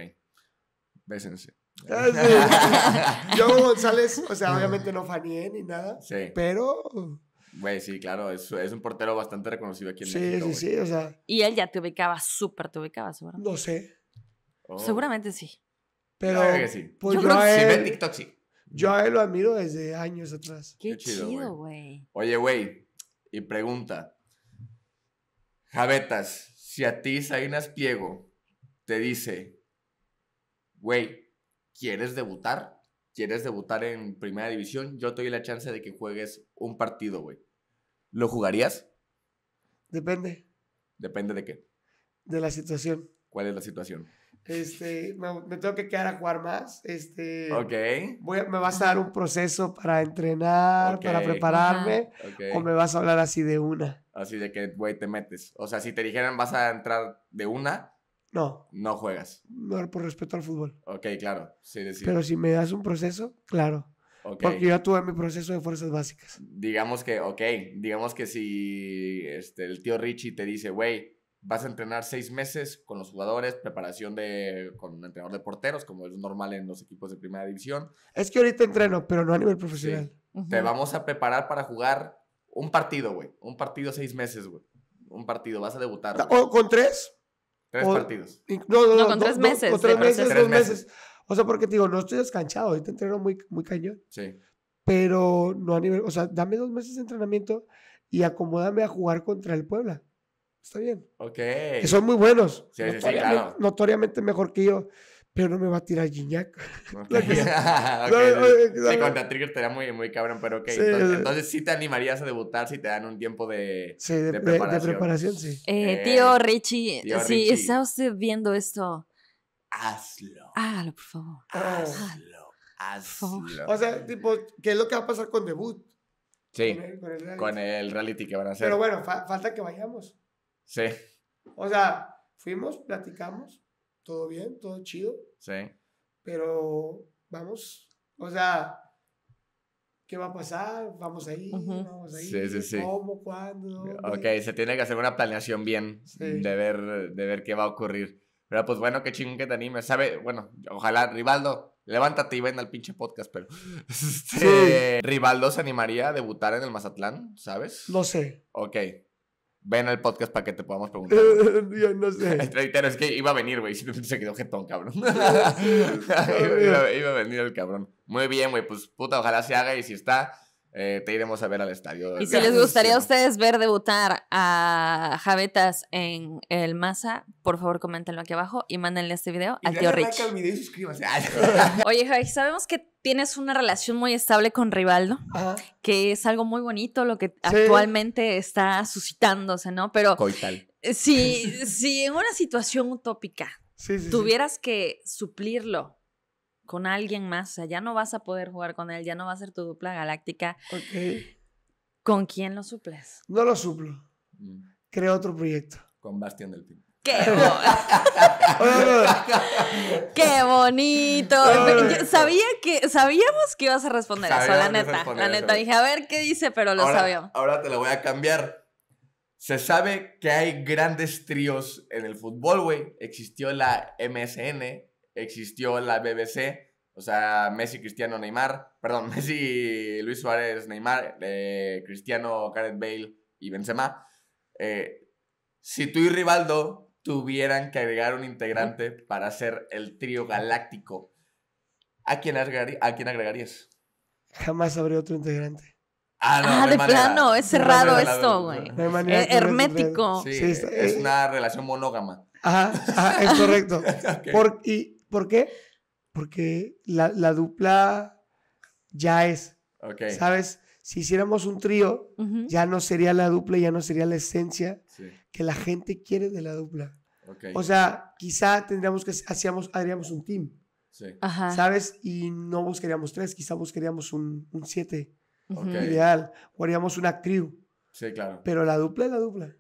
Bésense. Ah, yo González, o sea, obviamente no faneé ni nada, sí. pero... Güey, sí, claro, es, un portero bastante reconocido aquí en sí, México. Sí, sí, sí, o sea... Y él ya te ubicaba súper, te ubicaba súper No sé. Oh. Seguramente sí. Pero... Yo sí. Pues TikTok, Yo a él lo admiro desde años atrás. Qué, chido, güey. Oye, güey, y pregunta. Javetas, si a ti Sainas Piego te dice, güey, ¿quieres debutar? ¿Quieres debutar en primera división? Yo te doy la chance de que juegues un partido, güey. ¿Lo jugarías? Depende. ¿Depende de qué? De la situación. ¿Cuál es la situación? Este, me, tengo que quedar a jugar más. Este, ok. Voy me vas a dar un proceso para entrenar, para prepararme, o me vas a hablar así de una. Así de que, güey, te metes. O sea, si te dijeran vas a entrar de una, no. No juegas. No, por respeto al fútbol. Ok, claro. Sí, Pero si me das un proceso, claro. Okay. Porque yo tuve mi proceso de fuerzas básicas. Digamos que, ok, digamos que si este, el tío Richie te dice, güey, vas a entrenar seis meses con los jugadores, preparación de, con un entrenador de porteros, como es normal en los equipos de primera división. Es que ahorita entreno, pero no a nivel profesional. Te vamos a preparar para jugar un partido, güey. Un partido seis meses, güey. Un partido, vas a debutar. ¿O con tres? Tres partidos. no, no, no, con tres meses. Con tres meses, tres meses. O sea, porque te digo, no estoy descanchado, ahorita entreno muy, muy cañón. Sí. Pero no a nivel, o sea, dame dos meses de entrenamiento y acomódame a jugar contra el Puebla. Está bien. Ok. Que son muy buenos. Sí, notoriamente, sí, claro. notoriamente mejor que yo pero no me va a tirar Gignac. Okay. okay. sí, eh, Trigger te da muy, muy cabrón, pero ok. entonces, entonces, sí te animarías a debutar si te dan un tiempo de, sí, de, preparación. sí. Eh, eh tío Richie, si está usted viendo esto, hazlo. Hágalo, por favor. Hazlo. Hazlo. O sea, tipo, ¿qué es lo que va a pasar con debut? Sí, con el, reality. que van a hacer. Pero bueno, falta que vayamos. Sí. O sea, fuimos, platicamos, todo bien, todo chido. Sí. Pero vamos, o sea, ¿qué va a pasar? ¿Vamos ahí? ¿Vamos ahí? Sí, sí, sí. ¿Cómo? ¿Cuándo? Ok, se tiene que hacer una planeación bien de, ver, de ver qué va a ocurrir. Pero pues bueno, qué chingón que te anime, Sabe, bueno, ojalá, Rivaldo, levántate y ven al pinche podcast, pero. Este, sí. ¿Rivaldo se animaría a debutar en el Mazatlán, sabes? Lo sé. Ok, ven al podcast para que te podamos preguntar. Yo no sé. El es que iba a venir, güey. Se quedó jetón, cabrón. iba, a venir el cabrón. Muy bien, güey. Pues puta, ojalá se haga y si está, eh, te iremos a ver al estadio. Y si les gustaría a ustedes ver debutar a Javetas en el Masa, por favor coméntenlo aquí abajo y mándenle este video al tío Rich. Ah, Oye, Javi, sabemos que tienes una relación muy estable con Rivaldo, que es algo muy bonito lo que actualmente está suscitándose, ¿no? Pero eh, Si, si en una situación utópica tuvieras que suplirlo con alguien más, o sea, ya no vas a poder jugar con él, ya no va a ser tu dupla galáctica. ¿Con quién lo suples? No lo suplo. Mm. Creo otro proyecto. Con Bastián del Pino. ¡Qué, ¡Qué bonito! sabía que, sabíamos que ibas a responder a eso, la neta. La neta, dije, a ver qué dice, pero lo sabía. Ahora te lo voy a cambiar. Se sabe que hay grandes tríos en el fútbol, güey. Existió la MSN, existió la BBC, o sea, Messi, Cristiano, Neymar, perdón, Messi, Luis Suárez, Neymar, eh, Cristiano, Gareth Bale y Benzema. Eh, si tú y Rivaldo tuvieran que agregar un integrante para hacer el trío galáctico, ¿a quién, agregarías? Jamás habría otro integrante. Ah, ah de plano, es cerrado esto, güey. Eh, hermético. Sí, es, una relación monógama. Ajá, es correcto. Porque... ¿Por qué? Porque la, dupla ya es. ¿Sabes? Si hiciéramos un trío, ya no sería la dupla, ya no sería la esencia que la gente quiere de la dupla. O sea, quizá tendríamos que hacíamos, haríamos un team. Sí. ¿Sabes? Y no buscaríamos tres, quizá buscaríamos un, un siete. Ideal. O haríamos una crew. Sí, claro. Pero la dupla es la dupla.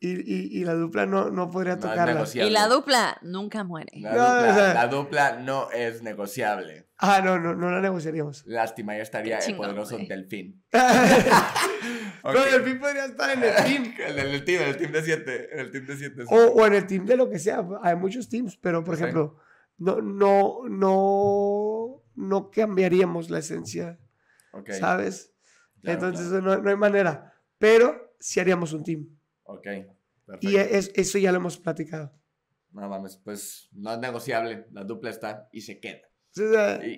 Y, y, y, la dupla no, no podría tocarla. Y la dupla nunca muere. La, dupla, no es negociable. Ah, no, no, no la negociaríamos. Lástima, ya estaría el poderoso Delfín. el No, Delfín podría estar en el team. el, team, el team de 7. el team de siete, o, en el team de lo que sea. Hay muchos teams, pero por ejemplo, no, no, no, no cambiaríamos la esencia. ¿Sabes? Entonces No, no hay manera. Pero sí haríamos un team. Ok. Perfecto. Y eso ya lo hemos platicado. No mames, pues no es negociable. La dupla está y se queda.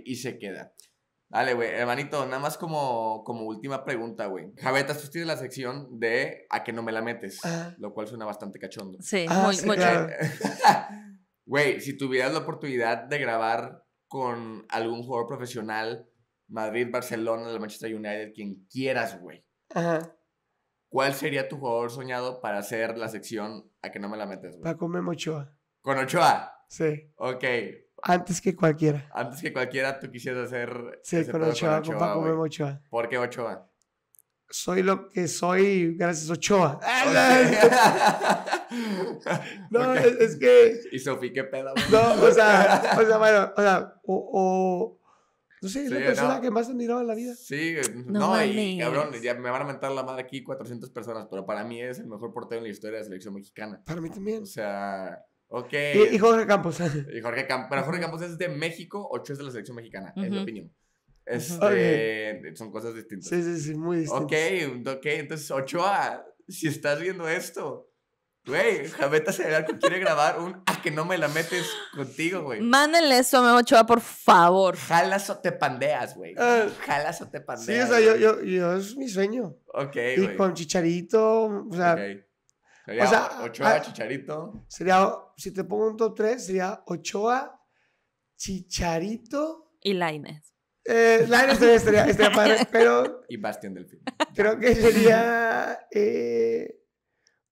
Y, se queda. Dale, güey. Hermanito, nada más como, como última pregunta, güey. Javeta, tú tienes la sección de a que no me la metes, ah. lo cual suena bastante cachondo. Sí, ah, muy, sí, muy Güey, si tuvieras la oportunidad de grabar con algún jugador profesional, Madrid, Barcelona, la Manchester United, quien quieras, güey. Ajá. ¿Cuál sería tu jugador soñado para hacer la sección a que no me la metes, güey? Paco Memo Ochoa. ¿Con Ochoa? Sí. Ok. Antes que cualquiera. Antes que cualquiera, tú quisieras hacer. Sí, con Ochoa, con, Ochoa, Paco Memo Ochoa. ¿Por qué Ochoa? Soy lo que soy gracias a Ochoa. Ah, no, Es, que. Y Sofi qué pedo. No, o sea, o sea, bueno, o sea, o pues sí, la persona que más admiraba en la vida. Sí, pues, no, cabrón, ya me van a mentar la madre aquí 400 personas, pero para mí es el mejor portero en la historia de la selección mexicana. Para mí también. O sea, ok. Y, Jorge Campos. Y Jorge Campos, pero Jorge Campos es de México o es de la selección mexicana, es en mi opinión. Este, Son cosas distintas. Sí, sí, sí, muy distintas. Ok, ok, entonces Ochoa, si estás viendo esto, Güey, Javeta que quiere grabar un a que no me la metes contigo, güey. Mándenle eso a Memo Ochoa, por favor. Jalas o te pandeas, güey. Ah. Jalas o te pandeas. Sí, o sea, yo, yo, yo, es mi sueño. Ok, Y con Chicharito, o sea... Okay. o sea, Ochoa, ah, Chicharito. Sería, si te pongo un top 3, sería Ochoa, Chicharito... Y Laines. Eh, Laines estaría, estaría padre, pero... Y del Delfín. Creo que sería... Eh,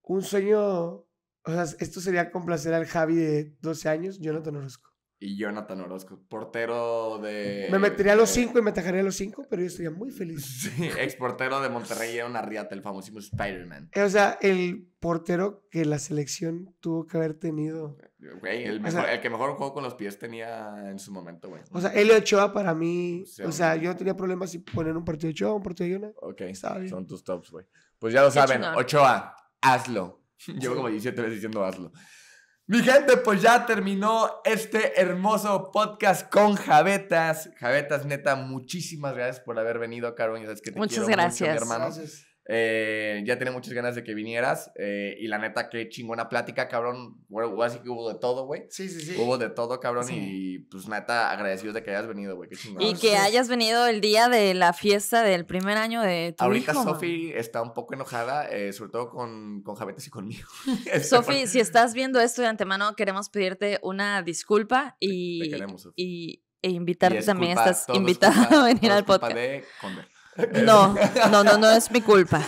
un sueño, o sea, esto sería complacer al Javi de 12 años, Jonathan Orozco. Y Jonathan Orozco, portero de... Me metería a los 5 y me atajaría a los 5, pero yo estaría muy feliz. Sí, ex portero de Monterrey era una riata, el famosísimo Spider-Man. Eh, o sea, el portero que la selección tuvo que haber tenido. el, que mejor juego con los pies tenía en su momento, güey. O sea, Elio Ochoa para mí, o sea, yo no tenía problemas si poner un partido de Ochoa, un partido de Jonathan Ok, son tus tops, güey. Pues ya lo saben, Ochoa, hazlo. Llevo como 17 veces diciendo hazlo. Mi gente, pues ya terminó este hermoso podcast con Javetas. Javetas, neta, muchísimas gracias por haber venido, Caro. Muchas gracias. Mucho, Gracias. Eh, ya tenía muchas ganas de que vinieras. Eh, y la neta, qué chingona plática, cabrón. Bueno, así que hubo de todo, güey. Sí, sí, sí. Hubo de todo, cabrón. Y pues neta, agradecidos de que hayas venido, güey. Qué chingona. Y que hayas venido el día de la fiesta del primer año de tu Ahorita Sofi está un poco enojada, eh, sobre todo con, con Javetes y conmigo. Este, Sofi, si estás viendo esto de antemano, queremos pedirte una disculpa y. y e invitarte también, estás invitado a venir al podcast. De no, no, no, no es mi culpa.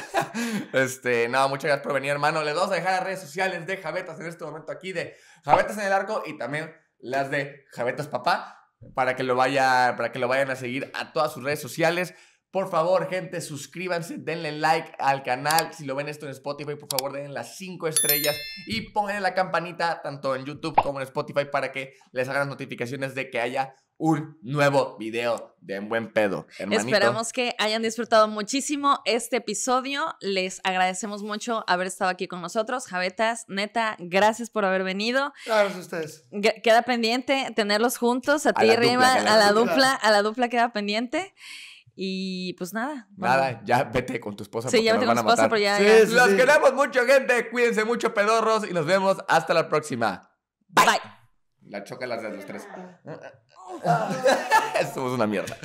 Este, nada, no, muchas gracias por venir, hermano. Les vamos a dejar las redes sociales de Javetas en este momento aquí, de Javetas en el Arco y también las de Javetas Papá, para que lo, vaya, para que lo vayan a seguir a todas sus redes sociales. Por favor, gente, suscríbanse, denle like al canal. Si lo ven esto en Spotify, por favor, denle las cinco estrellas y pongan la campanita tanto en YouTube como en Spotify para que les hagan las notificaciones de que haya un nuevo video de en buen pedo. Esperamos que hayan disfrutado muchísimo este episodio. Les agradecemos mucho haber estado aquí con nosotros. Javetas, neta, gracias por haber venido. Gracias a ustedes. queda pendiente tenerlos juntos, a, ti, arriba, a la, dupla, a la dupla queda pendiente. Y pues nada. Nada, ya vete con tu esposa. Sí, ya vete con tu esposa, pero ya. los queremos mucho, gente. Cuídense mucho, pedorros. Y nos vemos hasta la próxima. Bye. La choca las de los tres es una mierda.